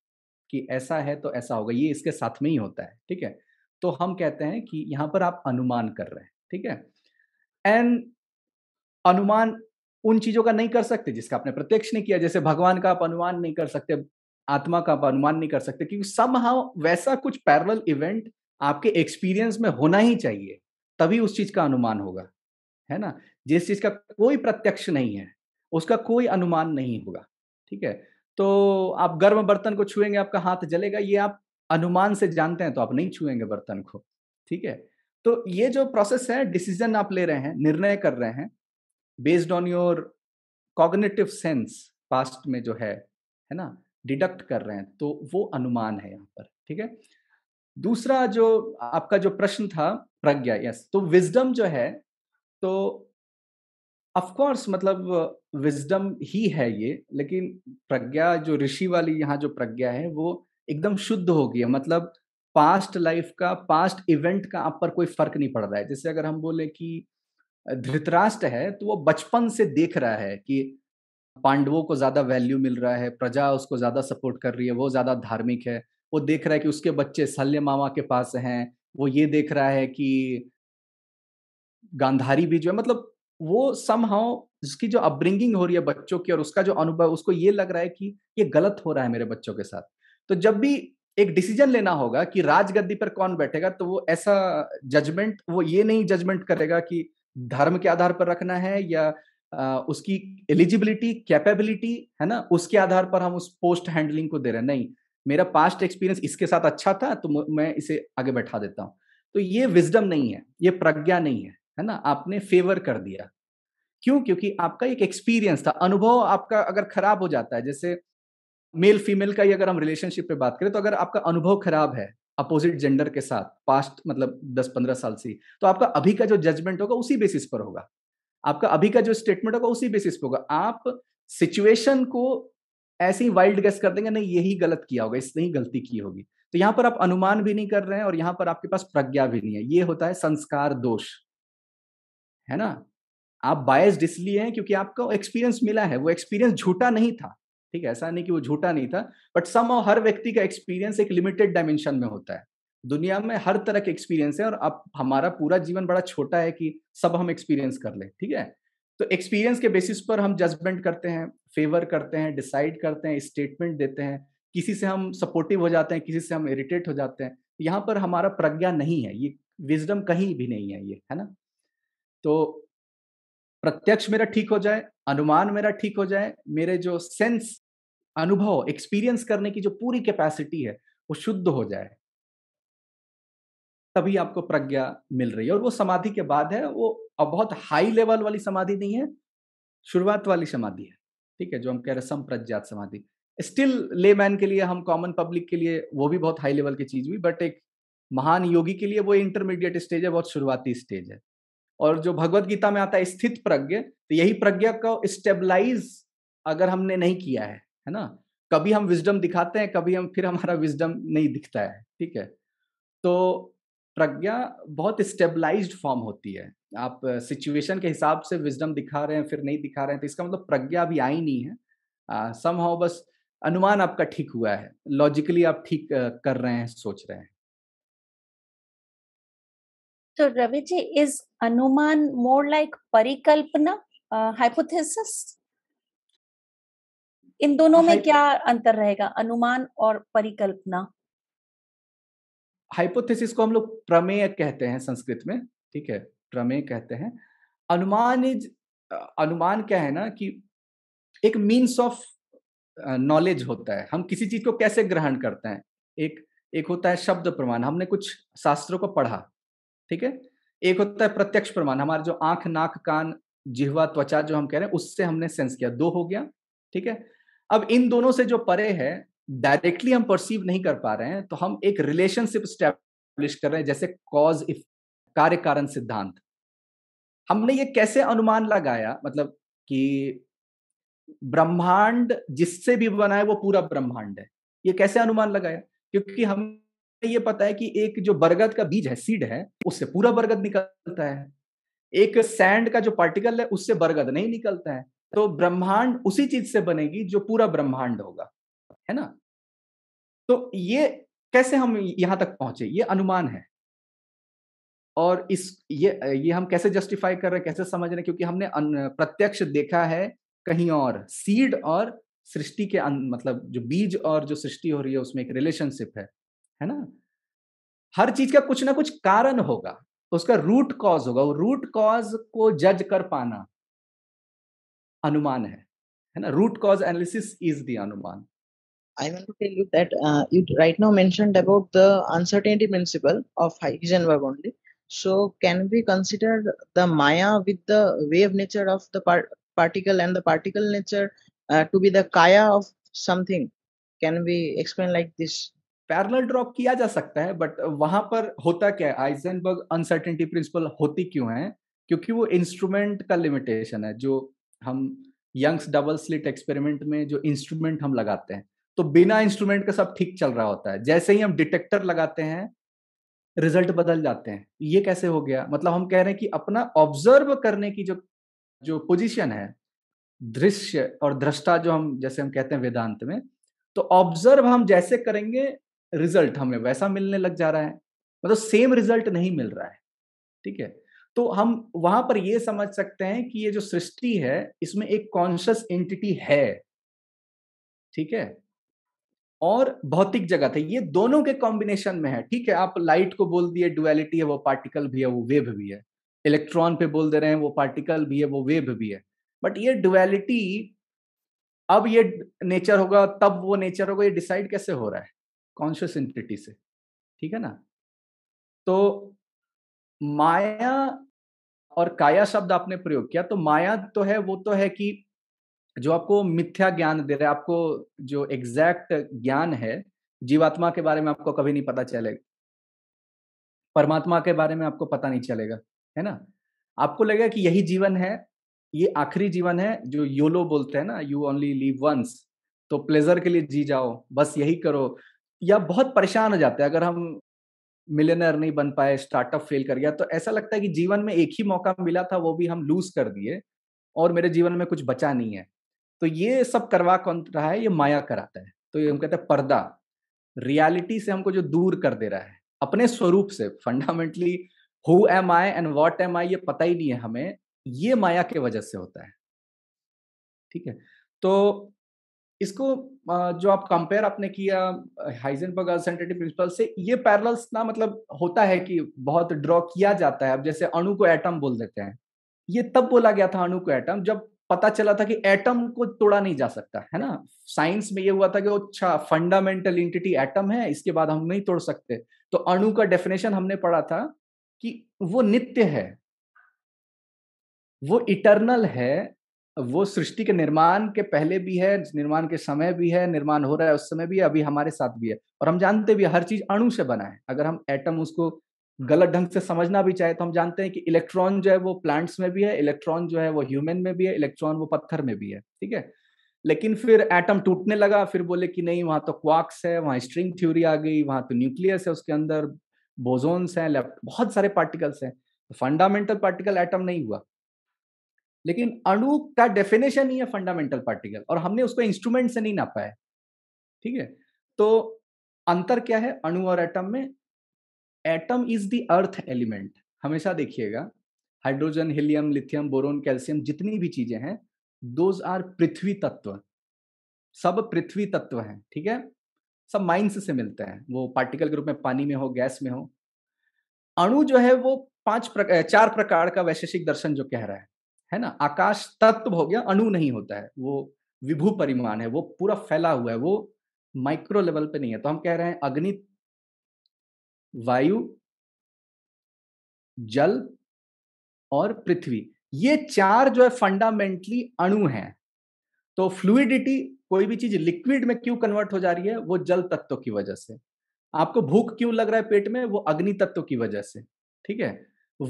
कि ऐसा है तो ऐसा होगा ये इसके साथ में ही होता है ठीक है तो हम कहते हैं कि यहां पर आप अनुमान कर रहे हैं ठीक है एंड अनुमान उन चीजों का नहीं कर सकते जिसका आपने प्रत्यक्ष नहीं किया जैसे भगवान का आप अनुमान नहीं कर सकते आत्मा का आप अनुमान नहीं कर सकते क्योंकि समहा वैसा कुछ पैरल इवेंट आपके एक्सपीरियंस में होना ही चाहिए तभी उस चीज का अनुमान होगा है ना जिस चीज का कोई प्रत्यक्ष नहीं है उसका कोई अनुमान नहीं होगा ठीक है तो आप गर्म बर्तन को छुएंगे आपका हाथ जलेगा ये आप अनुमान से जानते हैं तो आप नहीं छुएंगे बर्तन को ठीक है तो ये जो प्रोसेस है डिसीजन आप ले रहे हैं निर्णय कर रहे हैं based on your cognitive sense past में जो है है ना डिडक्ट कर रहे हैं तो वो अनुमान है यहाँ पर ठीक है दूसरा जो आपका जो प्रश्न था प्रज्ञा यस तो विजडम जो है तो ऑफकोर्स मतलब विजडम ही है ये लेकिन प्रज्ञा जो ऋषि वाली यहाँ जो प्रज्ञा है वो एकदम शुद्ध होगी मतलब पास्ट लाइफ का पास्ट इवेंट का आप पर कोई फर्क नहीं पड़ रहा है जैसे अगर हम बोले कि धृतराष्ट्र है तो वो बचपन से देख रहा है कि पांडवों को ज्यादा वैल्यू मिल रहा है प्रजा उसको ज्यादा सपोर्ट कर रही है वो ज्यादा धार्मिक है वो देख रहा है कि उसके बच्चे सल्य मामा के पास हैं वो ये देख रहा है कि गांधारी भी जो है मतलब वो समहाउ उसकी जो अपब्रिंगिंग हो रही है बच्चों की और उसका जो अनुभव उसको ये लग रहा है कि ये गलत हो रहा है मेरे बच्चों के साथ तो जब भी एक डिसीजन लेना होगा कि राजगद्दी पर कौन बैठेगा तो वो ऐसा जजमेंट वो ये नहीं जजमेंट करेगा कि धर्म के आधार पर रखना है या उसकी एलिजिबिलिटी कैपेबिलिटी है ना उसके आधार पर हम उस पोस्ट हैंडलिंग को दे रहे हैं नहीं मेरा पास्ट एक्सपीरियंस इसके साथ अच्छा था तो मैं इसे आगे बैठा देता हूँ तो ये विजडम नहीं है ये प्रज्ञा नहीं है है ना आपने फेवर कर दिया क्यों क्योंकि आपका एक एक्सपीरियंस था अनुभव आपका अगर खराब हो जाता है जैसे मेल फीमेल का ही अगर हम रिलेशनशिप पे बात करें तो अगर आपका अनुभव खराब है अपोजिट जेंडर के साथ पास्ट मतलब दस पंद्रह साल से तो आपका अभी का जो जजमेंट होगा उसी बेसिस पर होगा आपका अभी का जो स्टेटमेंट होगा उसी बेसिस पे होगा आप सिचुएशन को ऐसे ही वाइल्ड गेस कर देंगे नहीं यही गलत किया होगा इसने ही गलती की होगी तो यहां पर आप अनुमान भी नहीं कर रहे हैं और यहां पर आपके पास प्रज्ञा भी नहीं है ये होता है संस्कार दोष है ना आप बायस्ड इसलिए हैं क्योंकि आपको एक्सपीरियंस मिला है वो एक्सपीरियंस झूठा नहीं था ठीक है ऐसा नहीं कि वो झूठा नहीं था बट सम हर व्यक्ति का एक्सपीरियंस एक लिमिटेड डायमेंशन में होता है दुनिया में हर तरह के एक्सपीरियंस है और अब हमारा पूरा जीवन बड़ा छोटा है कि सब हम एक्सपीरियंस कर ले ठीक है तो एक्सपीरियंस के बेसिस पर हम जजमेंट करते हैं फेवर करते हैं डिसाइड करते हैं स्टेटमेंट देते हैं किसी से हम सपोर्टिव हो जाते हैं किसी से हम इरिटेट हो जाते हैं यहाँ पर हमारा प्रज्ञा नहीं है ये विजडम कहीं भी नहीं है ये है ना तो प्रत्यक्ष मेरा ठीक हो जाए अनुमान मेरा ठीक हो जाए मेरे जो सेंस अनुभव एक्सपीरियंस करने की जो पूरी कैपेसिटी है वो शुद्ध हो जाए तभी आपको प्रज्ञा मिल रही है और वो समाधि के बाद है वो बहुत हाई लेवल वाली समाधि नहीं है शुरुआत वाली समाधि है ठीक है जो हम कह रहे हैं संप्रज्ञात समाधि स्टिल मैन के लिए हम कॉमन पब्लिक के लिए वो भी बहुत हाई लेवल की चीज हुई बट एक महान योगी के लिए वो इंटरमीडिएट स्टेज है बहुत शुरुआती स्टेज है और जो भगवत गीता में आता है स्थित प्रज्ञ तो यही प्रज्ञा को स्टेबलाइज अगर हमने नहीं किया है है ना कभी हम विजडम दिखाते हैं कभी हम फिर हमारा विजडम नहीं दिखता है ठीक है तो प्रज्ञा बहुत स्टेबलाइज्ड फॉर्म होती है आप सिचुएशन के हिसाब से विजडम दिखा रहे हैं फिर नहीं दिखा रहे हैं तो इसका मतलब प्रज्ञा भी आई नहीं है सम हाउ बस अनुमान आपका ठीक हुआ है लॉजिकली आप ठीक कर रहे हैं सोच रहे हैं तो रवि जी इज अनुमान मोर लाइक परिकल्पना हाइपोथेसिस इन दोनों में क्या अंतर रहेगा अनुमान और परिकल्पना हाइपोथेसिस को हम लोग प्रमेय कहते हैं संस्कृत में ठीक है प्रमेय कहते हैं अनुमान इज अनुमान क्या है ना कि एक मीन्स ऑफ नॉलेज होता है हम किसी चीज को कैसे ग्रहण करते हैं एक एक होता है शब्द प्रमाण हमने कुछ शास्त्रों को पढ़ा ठीक है एक होता है प्रत्यक्ष प्रमाण हमारे जो आंख नाक कान जिहवा त्वचा जो हम कह रहे हैं उससे हमने सेंस किया दो हो गया ठीक है अब इन दोनों से जो परे है डायरेक्टली हम परसीव नहीं कर पा रहे हैं तो हम एक रिलेशनशिप स्टैब्लिश कर रहे हैं जैसे कॉज इफ कार्य कारण सिद्धांत हमने ये कैसे अनुमान लगाया मतलब कि ब्रह्मांड जिससे भी बना है वो पूरा ब्रह्मांड है ये कैसे अनुमान लगाया क्योंकि हमें ये पता है कि एक जो बरगद का बीज है सीड है उससे पूरा बरगद निकलता है एक सैंड का जो पार्टिकल है उससे बरगद नहीं निकलता है तो ब्रह्मांड उसी चीज से बनेगी जो पूरा ब्रह्मांड होगा है ना तो ये कैसे हम यहां तक पहुंचे ये अनुमान है और इस ये ये हम कैसे जस्टिफाई कर रहे हैं कैसे समझ रहे हैं क्योंकि हमने प्रत्यक्ष देखा है कहीं और सीड और सृष्टि के मतलब जो बीज और जो सृष्टि हो रही है उसमें एक रिलेशनशिप है है ना हर चीज का कुछ ना कुछ कारण होगा उसका रूट कॉज होगा वो रूट कॉज को जज कर पाना अनुमान है है ना root cause analysis is the अनुमान I want to tell you that uh, you right now mentioned about the uncertainty principle of Heisenberg only. So, can we consider the Maya with the wave nature of the par- particle and the particle nature uh, to be the Kaya of something? Can we explain like this? Parallel drop किया जा सकता है but वहां पर होता क्या है Eisenberg uncertainty principle होती क्यों है क्योंकि वो इंस्ट्रूमेंट का लिमिटेशन है जो हम यंग्स डबल स्लिट एक्सपेरिमेंट में जो इंस्ट्रूमेंट हम लगाते हैं तो बिना इंस्ट्रूमेंट का सब ठीक चल रहा होता है जैसे ही हम डिटेक्टर लगाते हैं रिजल्ट बदल जाते हैं ये कैसे हो गया मतलब हम कह रहे हैं कि अपना ऑब्जर्व करने की जो जो पोजीशन है दृश्य और दृष्टा जो हम जैसे हम कहते हैं वेदांत में तो ऑब्जर्व हम जैसे करेंगे रिजल्ट हमें वैसा मिलने लग जा रहा है मतलब सेम रिजल्ट नहीं मिल रहा है ठीक है तो हम वहां पर यह समझ सकते हैं कि ये जो सृष्टि है इसमें एक कॉन्शियस एंटिटी है ठीक है और भौतिक जगत है ये दोनों के कॉम्बिनेशन में है ठीक है आप लाइट को बोल दिए डुअलिटी है वो पार्टिकल भी है वो वेव भी है इलेक्ट्रॉन पे बोल दे रहे हैं वो पार्टिकल भी है वो वेव भी है बट ये डुअलिटी अब ये नेचर होगा तब वो नेचर होगा ये डिसाइड कैसे हो रहा है कॉन्शियस इंटिटी से ठीक है ना तो माया और काया शब्द आपने प्रयोग किया तो माया तो है वो तो है कि जो आपको मिथ्या ज्ञान दे रहे आपको जो एग्जैक्ट ज्ञान है जीवात्मा के बारे में आपको कभी नहीं पता चलेगा परमात्मा के बारे में आपको पता नहीं चलेगा है ना आपको लगेगा कि यही जीवन है ये आखिरी जीवन है जो योलो बोलते हैं ना यू ओनली लीव वंस तो प्लेजर के लिए जी जाओ बस यही करो या बहुत परेशान हो जाते हैं अगर हम मिलेनर नहीं बन पाए स्टार्टअप फेल कर गया तो ऐसा लगता है कि जीवन में एक ही मौका मिला था वो भी हम लूज कर दिए और मेरे जीवन में कुछ बचा नहीं है तो ये सब करवा कौन रहा है ये माया कराता है तो ये हम कहते हैं पर्दा रियलिटी से हमको जो दूर कर दे रहा है अपने स्वरूप से fundamentally who am I and what am I ये पता ही नहीं है हमें ये माया के वजह से होता है ठीक है तो इसको जो आप कंपेयर आपने किया हाइजन अल्सरटेटिव प्रिंसिपल से ये पैरल्स ना मतलब होता है कि बहुत ड्रॉ किया जाता है अब जैसे अणु को एटम बोल देते हैं ये तब बोला गया था अणु को एटम जब पता चला था कि एटम को तोड़ा नहीं जा सकता है ना साइंस में ये हुआ था कि अच्छा फंडामेंटल इंटिटी एटम है इसके बाद हम नहीं तोड़ सकते तो अणु का डेफिनेशन हमने पढ़ा था कि वो नित्य है वो इटरनल है वो सृष्टि के निर्माण के पहले भी है निर्माण के समय भी है निर्माण हो रहा है उस समय भी है अभी हमारे साथ भी है और हम जानते भी हर चीज अणु से बना है अगर हम एटम उसको गलत ढंग से समझना भी चाहे तो हम जानते हैं कि इलेक्ट्रॉन जो है वो प्लांट्स में भी है इलेक्ट्रॉन जो है वो ह्यूमन में भी है इलेक्ट्रॉन वो पत्थर में भी है ठीक है लेकिन फिर एटम टूटने लगा फिर बोले कि नहीं वहां तो क्वार्क्स है वहां स्ट्रिंग थ्योरी आ गई वहां तो न्यूक्लियस है उसके अंदर बोजोन्स हैं लेफ्ट बहुत सारे पार्टिकल्स हैं तो फंडामेंटल पार्टिकल एटम नहीं हुआ लेकिन अणु का डेफिनेशन ही है फंडामेंटल पार्टिकल और हमने उसको इंस्ट्रूमेंट से नहीं नापा है ठीक है तो अंतर क्या है अणु और एटम में atom is the earth element हमेशा देखिएगा hydrogen helium lithium boron calcium जितनी भी चीजें हैं दोज आर पृथ्वी तत्व सब पृथ्वी तत्व हैं ठीक है सब माइंस से मिलते हैं वो पार्टिकल के रूप में पानी में हो गैस में हो अणु जो है वो पांच प्रकार चार प्रकार का वैशेषिक दर्शन जो कह रहा है है ना आकाश तत्व हो गया अणु नहीं होता है वो विभू परिमाण है वो पूरा फैला हुआ है वो माइक्रो लेवल पे नहीं है तो हम कह रहे हैं अग्नि वायु जल और पृथ्वी ये चार जो है फंडामेंटली अणु हैं तो फ्लूडिटी कोई भी चीज लिक्विड में क्यों कन्वर्ट हो जा रही है वो जल तत्व की वजह से आपको भूख क्यों लग रहा है पेट में वो अग्नि तत्व की वजह से ठीक है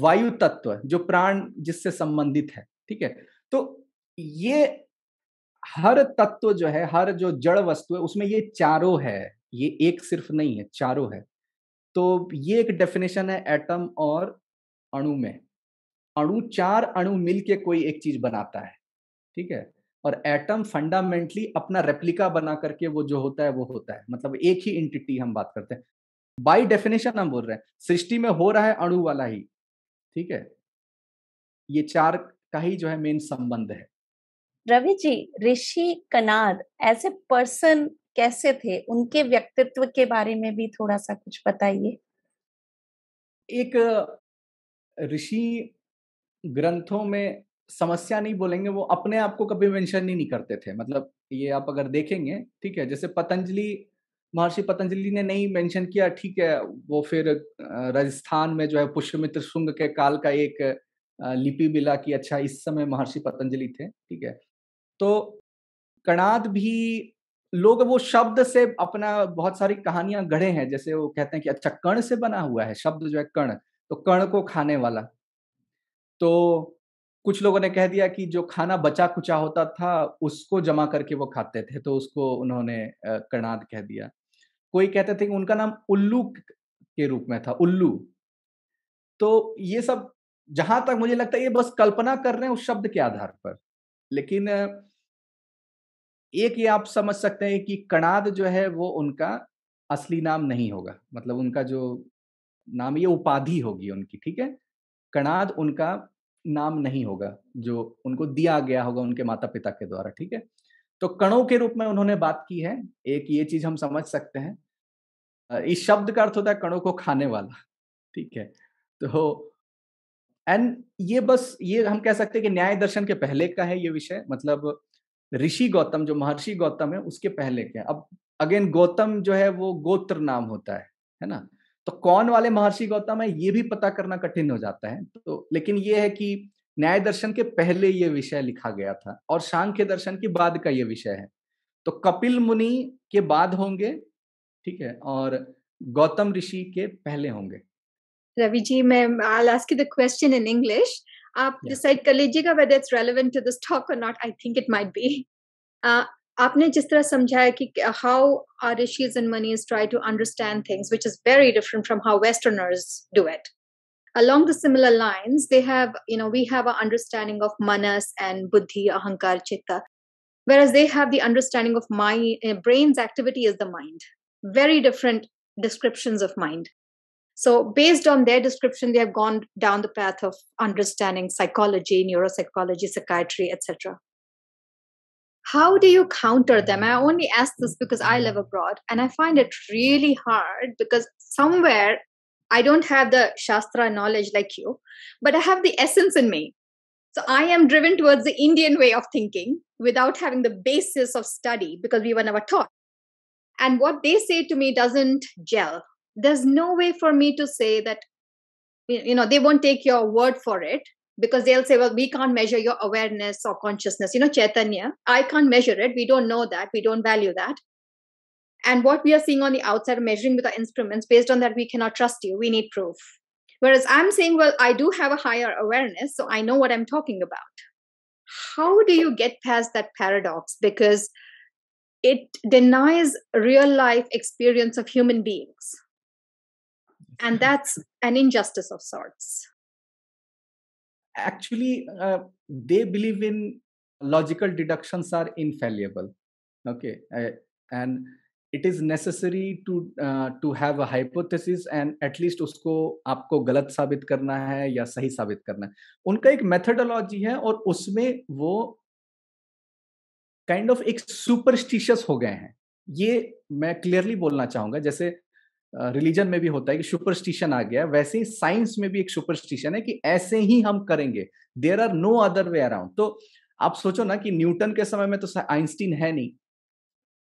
वायु तत्व जो प्राण जिससे संबंधित है ठीक है तो ये हर तत्व जो है हर जो जड़ वस्तु है उसमें ये चारों है ये एक सिर्फ नहीं है चारों है तो ये एक डेफिनेशन है एटम और अणु में अणु चार अणु मिलके कोई एक चीज बनाता है ठीक है और एटम फंडामेंटली अपना रेप्लिका बना करके वो जो होता है वो होता है मतलब एक ही इंटिटी हम बात करते हैं बाय डेफिनेशन हम बोल रहे हैं सृष्टि में हो रहा है अणु वाला ही ठीक है ये चार का ही जो है मेन संबंध है Ravi ji Rishi Kanad as a person कैसे थे उनके व्यक्तित्व के बारे में भी थोड़ा सा कुछ बताइए एक ऋषि ग्रंथों में समस्या नहीं बोलेंगे वो अपने आप को कभी मेंशन नहीं, नहीं करते थे मतलब ये आप अगर देखेंगे ठीक है जैसे पतंजलि महर्षि पतंजलि ने नहीं मेंशन किया ठीक है वो फिर राजस्थान में जो है पुष्यमित्र शुंग के काल का एक लिपि मिला कि अच्छा इस समय महर्षि पतंजलि थे ठीक है तो कणाद भी लोग वो शब्द से अपना बहुत सारी कहानियां गढ़े हैं जैसे वो कहते हैं कि अच्छा कर्ण से बना हुआ है शब्द जो है कर्ण तो कर्ण को खाने वाला तो कुछ लोगों ने कह दिया कि जो खाना बचा कुचा होता था उसको जमा करके वो खाते थे तो उसको उन्होंने कर्णाद कह दिया कोई कहते थे कि उनका नाम उल्लू के रूप में था उल्लू तो ये सब जहां तक मुझे लगता है ये बस कल्पना कर रहे हैं उस शब्द के आधार पर लेकिन एक ये आप समझ सकते हैं कि कणाद जो है वो उनका असली नाम नहीं होगा मतलब उनका जो नाम ये उपाधि होगी उनकी ठीक है कणाद उनका नाम नहीं होगा जो उनको दिया गया होगा उनके माता पिता के द्वारा ठीक है तो कणों के रूप में उन्होंने बात की है एक ये चीज हम समझ सकते हैं इस शब्द का अर्थ होता है कणों को खाने वाला ठीक है तो एंड ये बस ये हम कह सकते हैं कि न्याय दर्शन के पहले का है ये विषय मतलब ऋषि गौतम जो महर्षि गौतम है उसके पहले के अब अगेन गौतम जो है वो गोत्र नाम होता है है ना तो कौन वाले महर्षि गौतम है ये भी पता करना कठिन हो जाता है तो लेकिन ये है कि न्याय दर्शन के पहले ये विषय लिखा गया था और सांख्य दर्शन के बाद का ये विषय है तो कपिल मुनि के बाद होंगे ठीक है और गौतम ऋषि के पहले होंगे Ravi ji, ma'am, I'll ask you the question in आप डिसाइड कर लीजिएगा whether it's relevant to this talk और not I think it might be आपने जिस तरह समझाया कि how our rishis and munis try to understand things which is very different from how westerners do it along the similar lines they have you know we have our understanding of manas and buddhi ahankar chitta whereas they have the understanding of my uh, brain's activity as the mind very different descriptions of mind so, based on their description, they have gone down the path of understanding psychology, neuropsychology, psychiatry, etc. How do you counter them? I only ask this because I live abroad and I find it really hard because somewhere I don't have the Shastra knowledge like you, but I have the essence in me. So I am driven towards the Indian way of thinking without having the basis of study because we were never taught. And what they say to me doesn't gel there's no way for me to say that you know they won't take your word for it because they'll say well we can't measure your awareness or consciousness you know chaitanya i can't measure it we don't know that we don't value that and what we are seeing on the outside measuring with our instruments based on that we cannot trust you we need proof whereas i'm saying well i do have a higher awareness so i know what i'm talking about how do you get past that paradox because it denies real life experience of human beings And hmm. that's an injustice of sorts. Actually, uh, they believe in logical deductions are infallible. Okay. Uh, and it is necessary to to have hypothesis and at least उसको आपको गलत साबित करना है या सही साबित करना है उनका एक मेथडोलॉजी है और उसमें वो काइंड kind ऑफ of एक सुपरस्टिशियस हो गए हैं ये मैं क्लियरली बोलना चाहूंगा जैसे रिलीजन में भी होता है कि सुपरस्टिशन आ गया वैसे ही साइंस में भी एक सुपरस्टिशन है कि ऐसे ही हम करेंगे there are no other way around तो आप सोचो ना कि न्यूटन के समय में तो आइंस्टीन है नहीं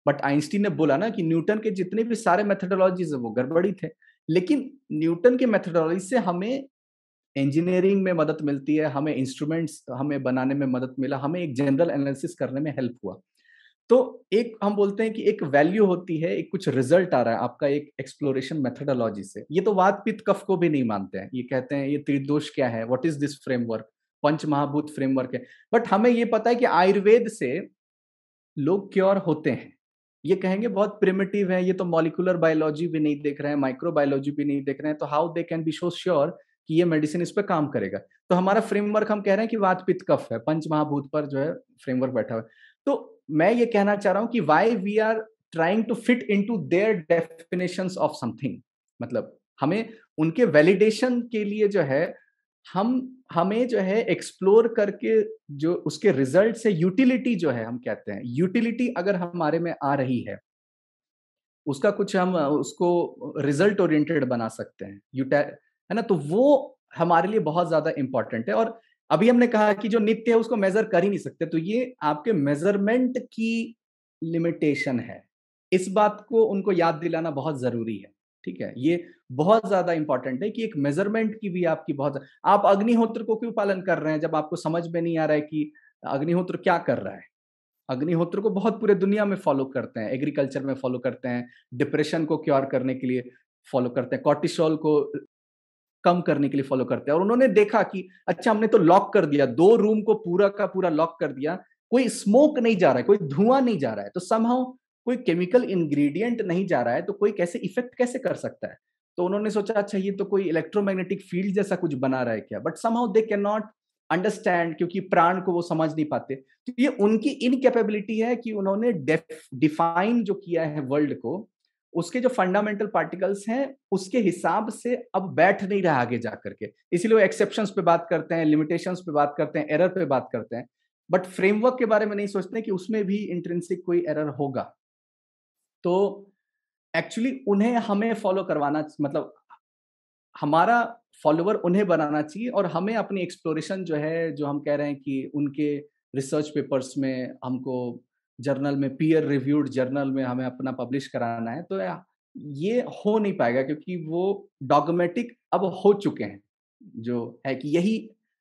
बट आइंस्टीन ने बोला ना कि न्यूटन के जितने भी सारे मेथडोलॉजीज है वो गड़बड़ी थे लेकिन न्यूटन के मेथडोलॉजी से हमें इंजीनियरिंग में मदद मिलती है हमें इंस्ट्रूमेंट्स हमें बनाने में मदद मिला हमें एक जनरल एनालिसिस करने में हेल्प हुआ तो एक हम बोलते हैं कि एक वैल्यू होती है एक कुछ रिजल्ट आ रहा है आपका एक एक्सप्लोरेशन मेथडोलॉजी से ये तो वाद पित कफ को भी नहीं मानते हैं ये कहते हैं ये त्रिदोष क्या है व्हाट इज दिस फ्रेमवर्क पंच महाभूत फ्रेमवर्क है बट हमें ये पता है कि आयुर्वेद से लोग क्योर होते हैं ये कहेंगे बहुत प्रिमेटिव है ये तो मॉलिकुलर बायोलॉजी भी नहीं देख रहे हैं माइक्रोबायोलॉजी भी नहीं देख रहे हैं तो how they can be so sure कि ये मेडिसिन इस पर काम करेगा तो हमारा फ्रेमवर्क हम कह रहे हैं कि वात पित्त कफ है पंच महाभूत पर जो है फ्रेमवर्क बैठा हुआ है तो मैं ये कहना चाह रहा हूं कि why we are trying to fit in to their definition of something मतलब हमें उनके वैलिडेशन के लिए जो है हम हमें जो है एक्सप्लोर करके जो उसके रिजल्ट से यूटिलिटी जो है हम कहते हैं यूटिलिटी अगर हमारे में आ रही है उसका कुछ हम उसको रिजल्ट ओरिएंटेड बना सकते हैं है ना तो वो हमारे लिए बहुत ज्यादा इंपॉर्टेंट है और अभी हमने कहा कि जो नित्य है उसको मेजर कर ही नहीं सकते तो ये आपके मेजरमेंट की लिमिटेशन है इस बात को उनको याद दिलाना बहुत जरूरी है ठीक है ये बहुत ज्यादा इंपॉर्टेंट है कि एक मेजरमेंट की भी आपकी बहुत आप अग्निहोत्र को क्यों पालन कर रहे हैं जब आपको समझ में नहीं आ रहा है कि अग्निहोत्र क्या कर रहा है अग्निहोत्र को बहुत पूरे दुनिया में फॉलो करते हैं एग्रीकल्चर में फॉलो करते हैं डिप्रेशन को क्योर करने के लिए फॉलो करते हैं कॉर्टिसोल को कम करने के लिए फॉलो करते हैं और उन्होंने देखा कि अच्छा हमने तो लॉक कर दिया दो रूम को पूरा का पूरा लॉक कर दिया कोई स्मोक नहीं जा रहा है कोई धुआं नहीं जा रहा है तो समहाउ कोई केमिकल इंग्रेडिएंट नहीं जा रहा है तो कोई कैसे इफेक्ट कैसे कर सकता है तो उन्होंने सोचा अच्छा ये तो कोई इलेक्ट्रोमैग्नेटिक फील्ड जैसा कुछ बना रहा है क्या but somehow they can not understand क्योंकि प्राण को वो समझ नहीं पाते तो ये उनकी इनकेपेबिलिटी है कि उन्होंने डिफाइन जो किया है वर्ल्ड को उसके जो फंडामेंटल पार्टिकल्स हैं उसके हिसाब से अब बैठ नहीं रहा आगे जा करके इसीलिए वो एक्सेप्शन पे बात करते हैं लिमिटेशन पे बात करते हैं एरर पे बात करते हैं बट फ्रेमवर्क के बारे में नहीं सोचते कि उसमें भी इंट्रेंसिक कोई एरर होगा तो एक्चुअली उन्हें हमें फॉलो करवाना मतलब हमारा फॉलोवर उन्हें बनाना चाहिए और हमें अपनी एक्सप्लोरेशन जो है जो हम कह रहे हैं कि उनके रिसर्च पेपर्स में हमको जर्नल में पीयर रिव्यूड जर्नल में हमें अपना पब्लिश कराना है तो ये हो नहीं पाएगा क्योंकि वो डॉगमेटिक अब हो चुके हैं जो है कि यही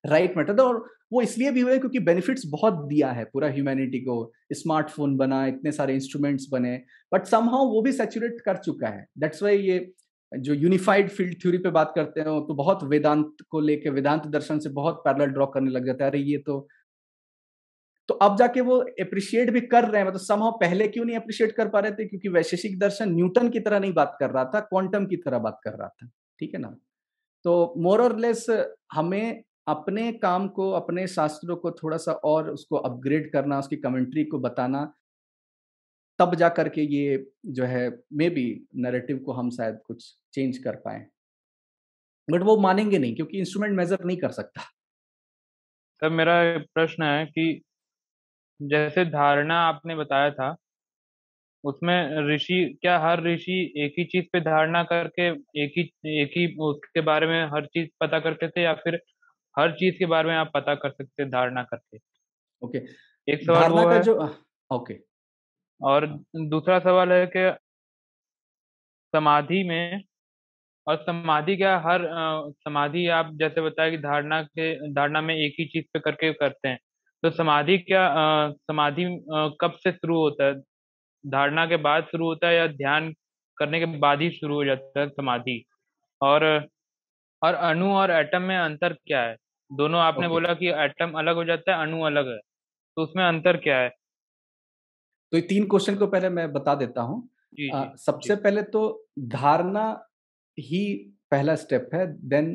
राइट right मेटर और वो इसलिए भी हुए क्योंकि बेनिफिट्स बहुत दिया है पूरा ह्यूमैनिटी को स्मार्टफोन बना इतने सारे इंस्ट्रूमेंट्स बने बट समहाउ वो भी सेचुरेट कर चुका है दैट्स वाई ये जो यूनिफाइड फील्ड थ्योरी पे बात करते हैं तो बहुत वेदांत को लेके वेदांत दर्शन से बहुत पैरल ड्रॉ करने लग जाता है अरे ये तो तो अब जाके वो अप्रिशिएट भी कर रहे हैं मतलब समाव पहले क्यों नहीं अप्रिशिएट कर पा रहे थे क्योंकि वैशेषिक दर्शन न्यूटन की तरह नहीं बात कर रहा था क्वांटम की तरह बात कर रहा था ठीक है ना तो मोर और लेस हमें अपने काम को अपने शास्त्रों को थोड़ा सा और उसको अपग्रेड करना उसकी कमेंट्री को बताना तब जा करके ये जो है मे बी नरेटिव को हम शायद कुछ चेंज कर पाए बट वो मानेंगे नहीं क्योंकि इंस्ट्रूमेंट मेजर नहीं कर सकता तब मेरा प्रश्न है कि जैसे धारणा आपने बताया था उसमें ऋषि क्या हर ऋषि एक ही चीज पे धारणा करके एक ही एक ही उसके बारे में हर चीज पता करते थे या फिर हर चीज के बारे में आप पता कर सकते धारणा करके ओके okay. एक सवाल वो है जो ओके okay. और दूसरा सवाल है कि समाधि में और समाधि क्या हर समाधि आप जैसे बताया कि धारणा के धारणा में एक ही चीज पे करके करते हैं तो समाधि क्या समाधि कब से शुरू होता है धारणा के बाद शुरू होता है या ध्यान करने के बाद ही शुरू हो जाता है समाधि और और अणु और एटम में अंतर क्या है दोनों आपने okay. बोला कि एटम अलग हो जाता है अणु अलग है तो उसमें अंतर क्या है तो ये तीन क्वेश्चन को पहले मैं बता देता हूँ सबसे जी. पहले तो धारणा ही पहला स्टेप है देन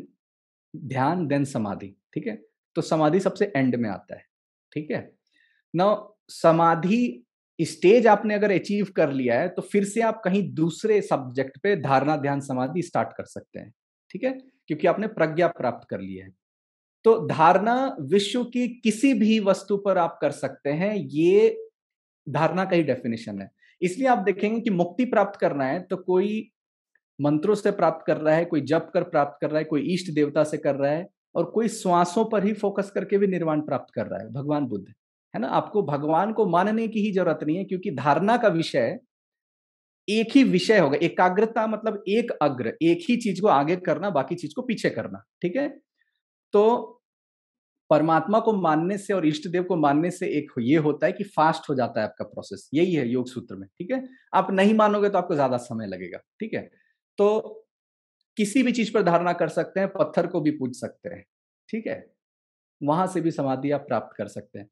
ध्यान देन समाधि ठीक है तो समाधि सबसे एंड में आता है ठीक है ना समाधि स्टेज आपने अगर अचीव कर लिया है तो फिर से आप कहीं दूसरे सब्जेक्ट पे धारणा ध्यान समाधि स्टार्ट कर सकते हैं ठीक है क्योंकि आपने प्रज्ञा प्राप्त कर ली है तो धारणा विश्व की किसी भी वस्तु पर आप कर सकते हैं ये धारणा का ही डेफिनेशन है इसलिए आप देखेंगे कि मुक्ति प्राप्त करना है तो कोई मंत्रों से प्राप्त कर रहा है कोई जप कर प्राप्त कर रहा है कोई इष्ट देवता से कर रहा है और कोई श्वासों पर ही फोकस करके भी निर्वाण प्राप्त कर रहा है भगवान बुद्ध है ना आपको भगवान को मानने की ही जरूरत नहीं है क्योंकि धारणा का विषय एक ही विषय होगा एकाग्रता मतलब एक अग्र एक ही चीज को आगे करना बाकी चीज को पीछे करना ठीक है तो परमात्मा को मानने से और इष्ट देव को मानने से एक ये होता है कि फास्ट हो जाता है आपका प्रोसेस यही है योग सूत्र में ठीक है आप नहीं मानोगे तो आपको ज्यादा समय लगेगा ठीक है तो किसी भी चीज पर धारणा कर सकते हैं पत्थर को भी पूज सकते हैं ठीक है वहां से भी समाधि आप प्राप्त कर सकते हैं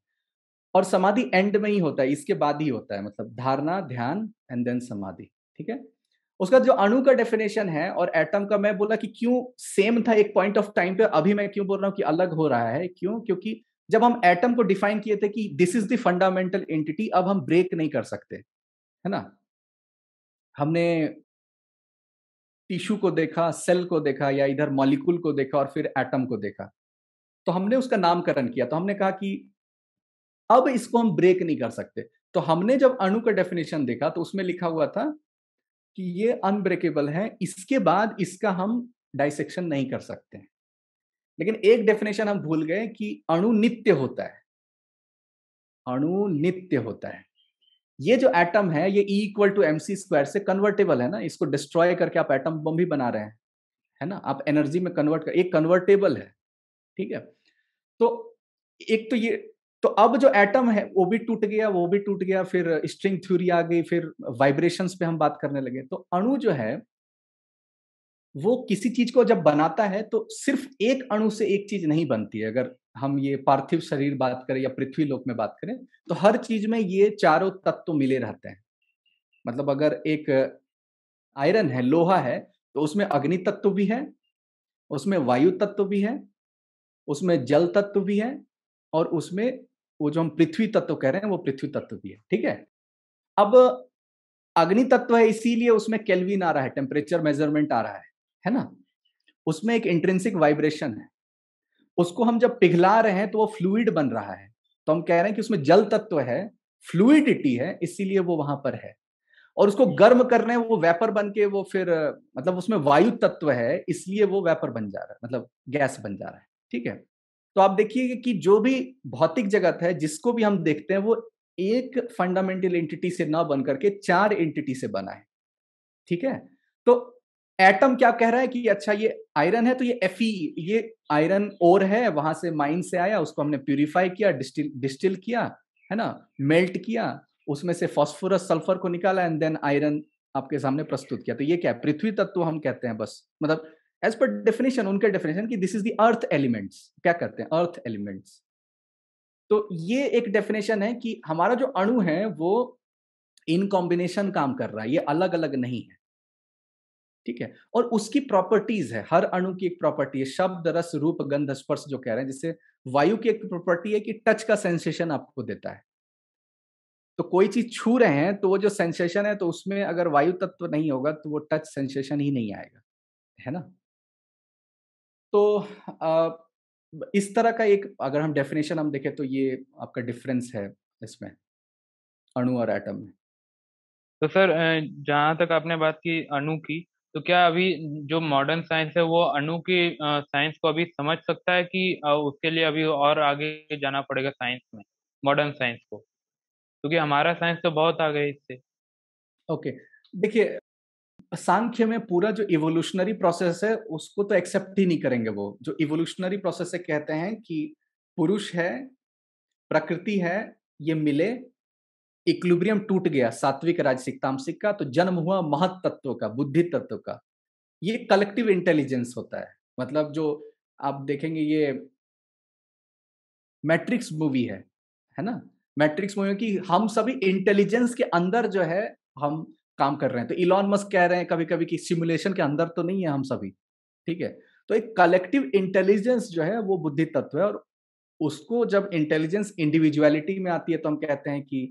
और समाधि एंड में ही होता है इसके बाद ही होता है मतलब धारणा ध्यान एंड देन समाधि ठीक है उसका जो अणु का डेफिनेशन है और एटम का मैं बोला कि क्यों सेम था एक पॉइंट ऑफ टाइम पे अभी मैं क्यों बोल रहा हूँ कि अलग हो रहा है क्यों क्योंकि जब हम एटम को डिफाइन किए थे कि this is the fundamental entity अब हम ब्रेक नहीं कर सकते है ना हमने टिश्यू को देखा सेल को देखा या इधर मॉलिक्यूल को देखा और फिर एटम को देखा तो हमने उसका नामकरण किया तो हमने कहा कि अब इसको हम ब्रेक नहीं कर सकते तो हमने जब अणु का डेफिनेशन देखा तो उसमें लिखा हुआ था कि ये अनब्रेकेबल है इसके बाद इसका हम डाइसेक्शन नहीं कर सकते लेकिन एक डेफिनेशन हम भूल गए कि अणु नित्य होता है अणु नित्य होता है ये जो एटम है ये E equal to M C square से कन्वर्टेबल है ना इसको डिस्ट्रॉय करके आप एटम बम भी बना रहे हैं है ना आप एनर्जी में कन्वर्ट कर एक कन्वर्टेबल है ठीक है तो एक तो ये तो अब जो एटम है वो भी टूट गया वो भी टूट गया फिर स्ट्रिंग थ्योरी आ गई फिर वाइब्रेशन पे हम बात करने लगे तो अणु जो है वो किसी चीज को जब बनाता है तो सिर्फ एक अणु से एक चीज नहीं बनती है अगर हम ये पार्थिव शरीर बात करें या पृथ्वी लोक में बात करें तो हर चीज में ये चारों तत्व तो मिले रहते हैं मतलब अगर एक आयरन है लोहा है तो उसमें अग्नि तत्व भी है उसमें वायु तत्व भी है उसमें जल तत्व भी है और उसमें वो जो हम पृथ्वी तत्व कह रहे हैं वो पृथ्वी तत्व भी है ठीक है अब अग्नि तत्व है इसीलिए उसमें केल्विन आ रहा है टेम्परेचर मेजरमेंट आ रहा है है ना उसमें एक इंट्रेंसिक वाइब्रेशन है उसको हम जब पिघला रहे हैं तो वो फ्लूड बन रहा है तो हम कह रहे हैं कि उसमें जल तत्व है फ्लूइडिटी है इसीलिए वो वहां पर है और उसको गर्म कर रहे हैं वो वेपर बन के वो फिर मतलब उसमें वायु तत्व है इसलिए वो वेपर बन जा रहा है मतलब गैस बन जा रहा है ठीक है तो आप देखिए कि जो भी भौतिक जगत है जिसको भी हम देखते हैं वो एक फंडामेंटल एंटिटी से ना बन करके चार एंटिटी से बना है ठीक है तो एटम क्या कह रहा है कि अच्छा ये आयरन है तो ये एफ ये आयरन ओर है वहां से माइन से आया उसको हमने प्यूरिफाई किया डिस्टिल डिस्टिल किया है ना मेल्ट किया उसमें से फॉस्फोरस सल्फर को निकाला एंड देन आयरन आपके सामने प्रस्तुत किया तो ये क्या पृथ्वी तत्व हम कहते हैं बस मतलब एज पर डेफिनेशन उनके डेफिनेशन की this is the earth elements क्या करते हैं अर्थ एलिमेंट्स तो ये एक डेफिनेशन है कि हमारा जो अणु है वो इन कॉम्बिनेशन काम कर रहा है ये अलग अलग नहीं है ठीक है और उसकी प्रॉपर्टीज है हर अणु की एक प्रॉपर्टी है शब्द रस रूप गंध स्पर्श जो कह रहे हैं जिससे वायु की एक प्रॉपर्टी है कि टच का सेंसेशन आपको देता है तो कोई चीज छू रहे हैं तो वो जो सेंसेशन है तो उसमें अगर वायु तत्व नहीं होगा तो वो टच सेंसेशन ही नहीं आएगा है ना तो इस तरह का एक अगर हम डेफिनेशन हम देखें तो ये आपका डिफरेंस है इसमें अणु और एटम में तो सर जहां तक आपने बात की अणु की तो क्या अभी जो मॉडर्न साइंस है वो अणु की साइंस को अभी समझ सकता है कि उसके लिए अभी और आगे जाना पड़ेगा साइंस में मॉडर्न साइंस को क्योंकि हमारा साइंस तो बहुत आगे है इससे ओके देखिए सांख्य में पूरा जो इवोल्यूशनरी प्रोसेस है उसको तो एक्सेप्ट ही नहीं करेंगे वो जो इवोल्यूशनरी प्रोसेस से कहते हैं कि पुरुष है प्रकृति है ये मिले इक्लुब्रियम टूट गया सात्विक राजसिक तामसिक का तो जन्म हुआ महत तत्व का बुद्धि तत्व का ये कलेक्टिव इंटेलिजेंस होता है मतलब जो आप देखेंगे ये मैट्रिक्स मूवी है है ना मैट्रिक्स मूवी की हम सभी इंटेलिजेंस के अंदर जो है हम काम कर रहे हैं तो इलॉन मस्क कह रहे हैं कभी कभी कि सिमुलेशन के अंदर तो नहीं है हम सभी ठीक है तो एक कलेक्टिव इंटेलिजेंस जो है वो बुद्धि तत्व है और उसको जब इंटेलिजेंस इंडिविजुअलिटी में आती है तो हम कहते हैं कि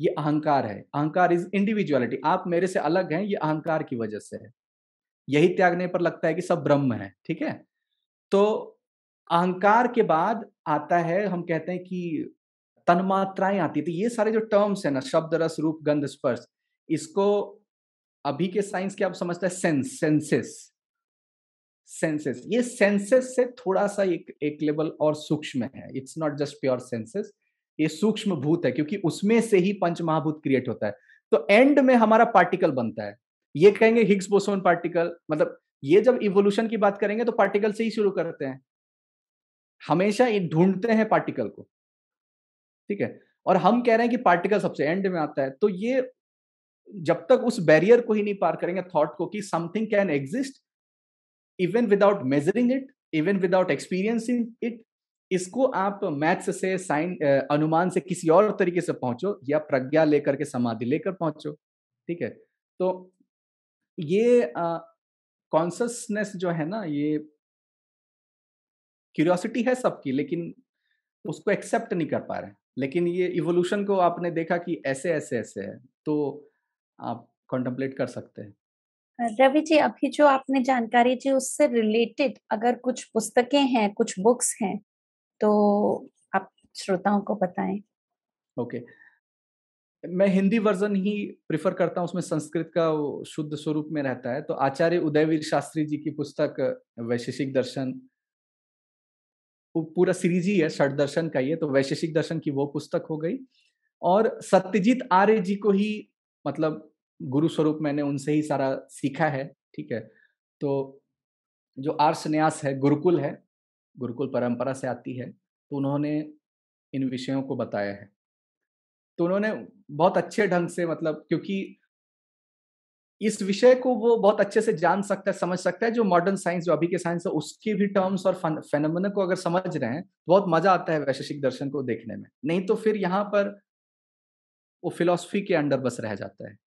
ये अहंकार है अहंकार इज इंडिविजुअलिटी आप मेरे से अलग हैं ये अहंकार की वजह से है यही त्यागने पर लगता है कि सब ब्रह्म है ठीक है तो अहंकार के बाद आता है हम कहते हैं कि तन्मात्राएं आती है तो ये सारे जो टर्म्स है ना शब्द रस रूप गंध स्पर्श इसको अभी के साइंस के आप समझते हैं सेंस सेंसेस सेंसेस ये सेंसेस से थोड़ा सा एक एक लेवल और सूक्ष्म है it's not just pure senses ये सूक्ष्म भूत है क्योंकि उसमें से ही पंच महाभूत क्रिएट होता है तो एंड में हमारा पार्टिकल बनता है ये कहेंगे हिग्स बोसोन पार्टिकल मतलब ये जब इवोल्यूशन की बात करेंगे तो पार्टिकल से ही शुरू करते हैं हमेशा ये ढूंढते हैं पार्टिकल को ठीक है और हम कह रहे हैं कि पार्टिकल सबसे एंड में आता है तो ये जब तक उस बैरियर को ही नहीं पार करेंगे थॉट को कि something can exist even without measuring it even without experiencing it इसको आप मैथ्स से साइन अनुमान से किसी और तरीके से पहुंचो या प्रज्ञा लेकर के समाधि लेकर पहुंचो ठीक है तो ये कॉन्सनेस जो है ना ये क्यूरियोसिटी है सबकी लेकिन उसको एक्सेप्ट नहीं कर पा रहे लेकिन ये इवोल्यूशन को आपने देखा कि ऐसे ऐसे ऐसे है तो आप कॉन्टम्पलेट कर सकते हैं रवि जी अभी जो आपने जानकारी दी उससे रिलेटेड अगर कुछ पुस्तकें हैं कुछ बुक्स हैं तो आप श्रोताओं को बताएं ओके okay. मैं हिंदी वर्जन ही प्रिफर करता हूँ उसमें संस्कृत का शुद्ध स्वरूप में रहता है तो आचार्य उदयवीर शास्त्री जी की पुस्तक वैशेषिक दर्शन पूरा सीरीज ही है षट दर्शन का ही है तो वैशेषिक दर्शन की वो पुस्तक हो गई और सत्यजीत आर्य जी को ही मतलब गुरु स्वरूप मैंने उनसे ही सारा सीखा है ठीक है तो जो आर्स न्यास है गुरुकुल है गुरुकुल परंपरा से आती है तो उन्होंने इन विषयों को बताया है तो उन्होंने बहुत अच्छे ढंग से मतलब क्योंकि इस विषय को वो बहुत अच्छे से जान सकता है समझ सकता है जो मॉडर्न साइंस जो अभी के साइंस है उसके भी टर्म्स और फेनोमेना को अगर समझ रहे हैं तो बहुत मजा आता है वैशेषिक दर्शन को देखने में नहीं तो फिर यहाँ पर वो फिलोसफी के अंडर बस रह जाता है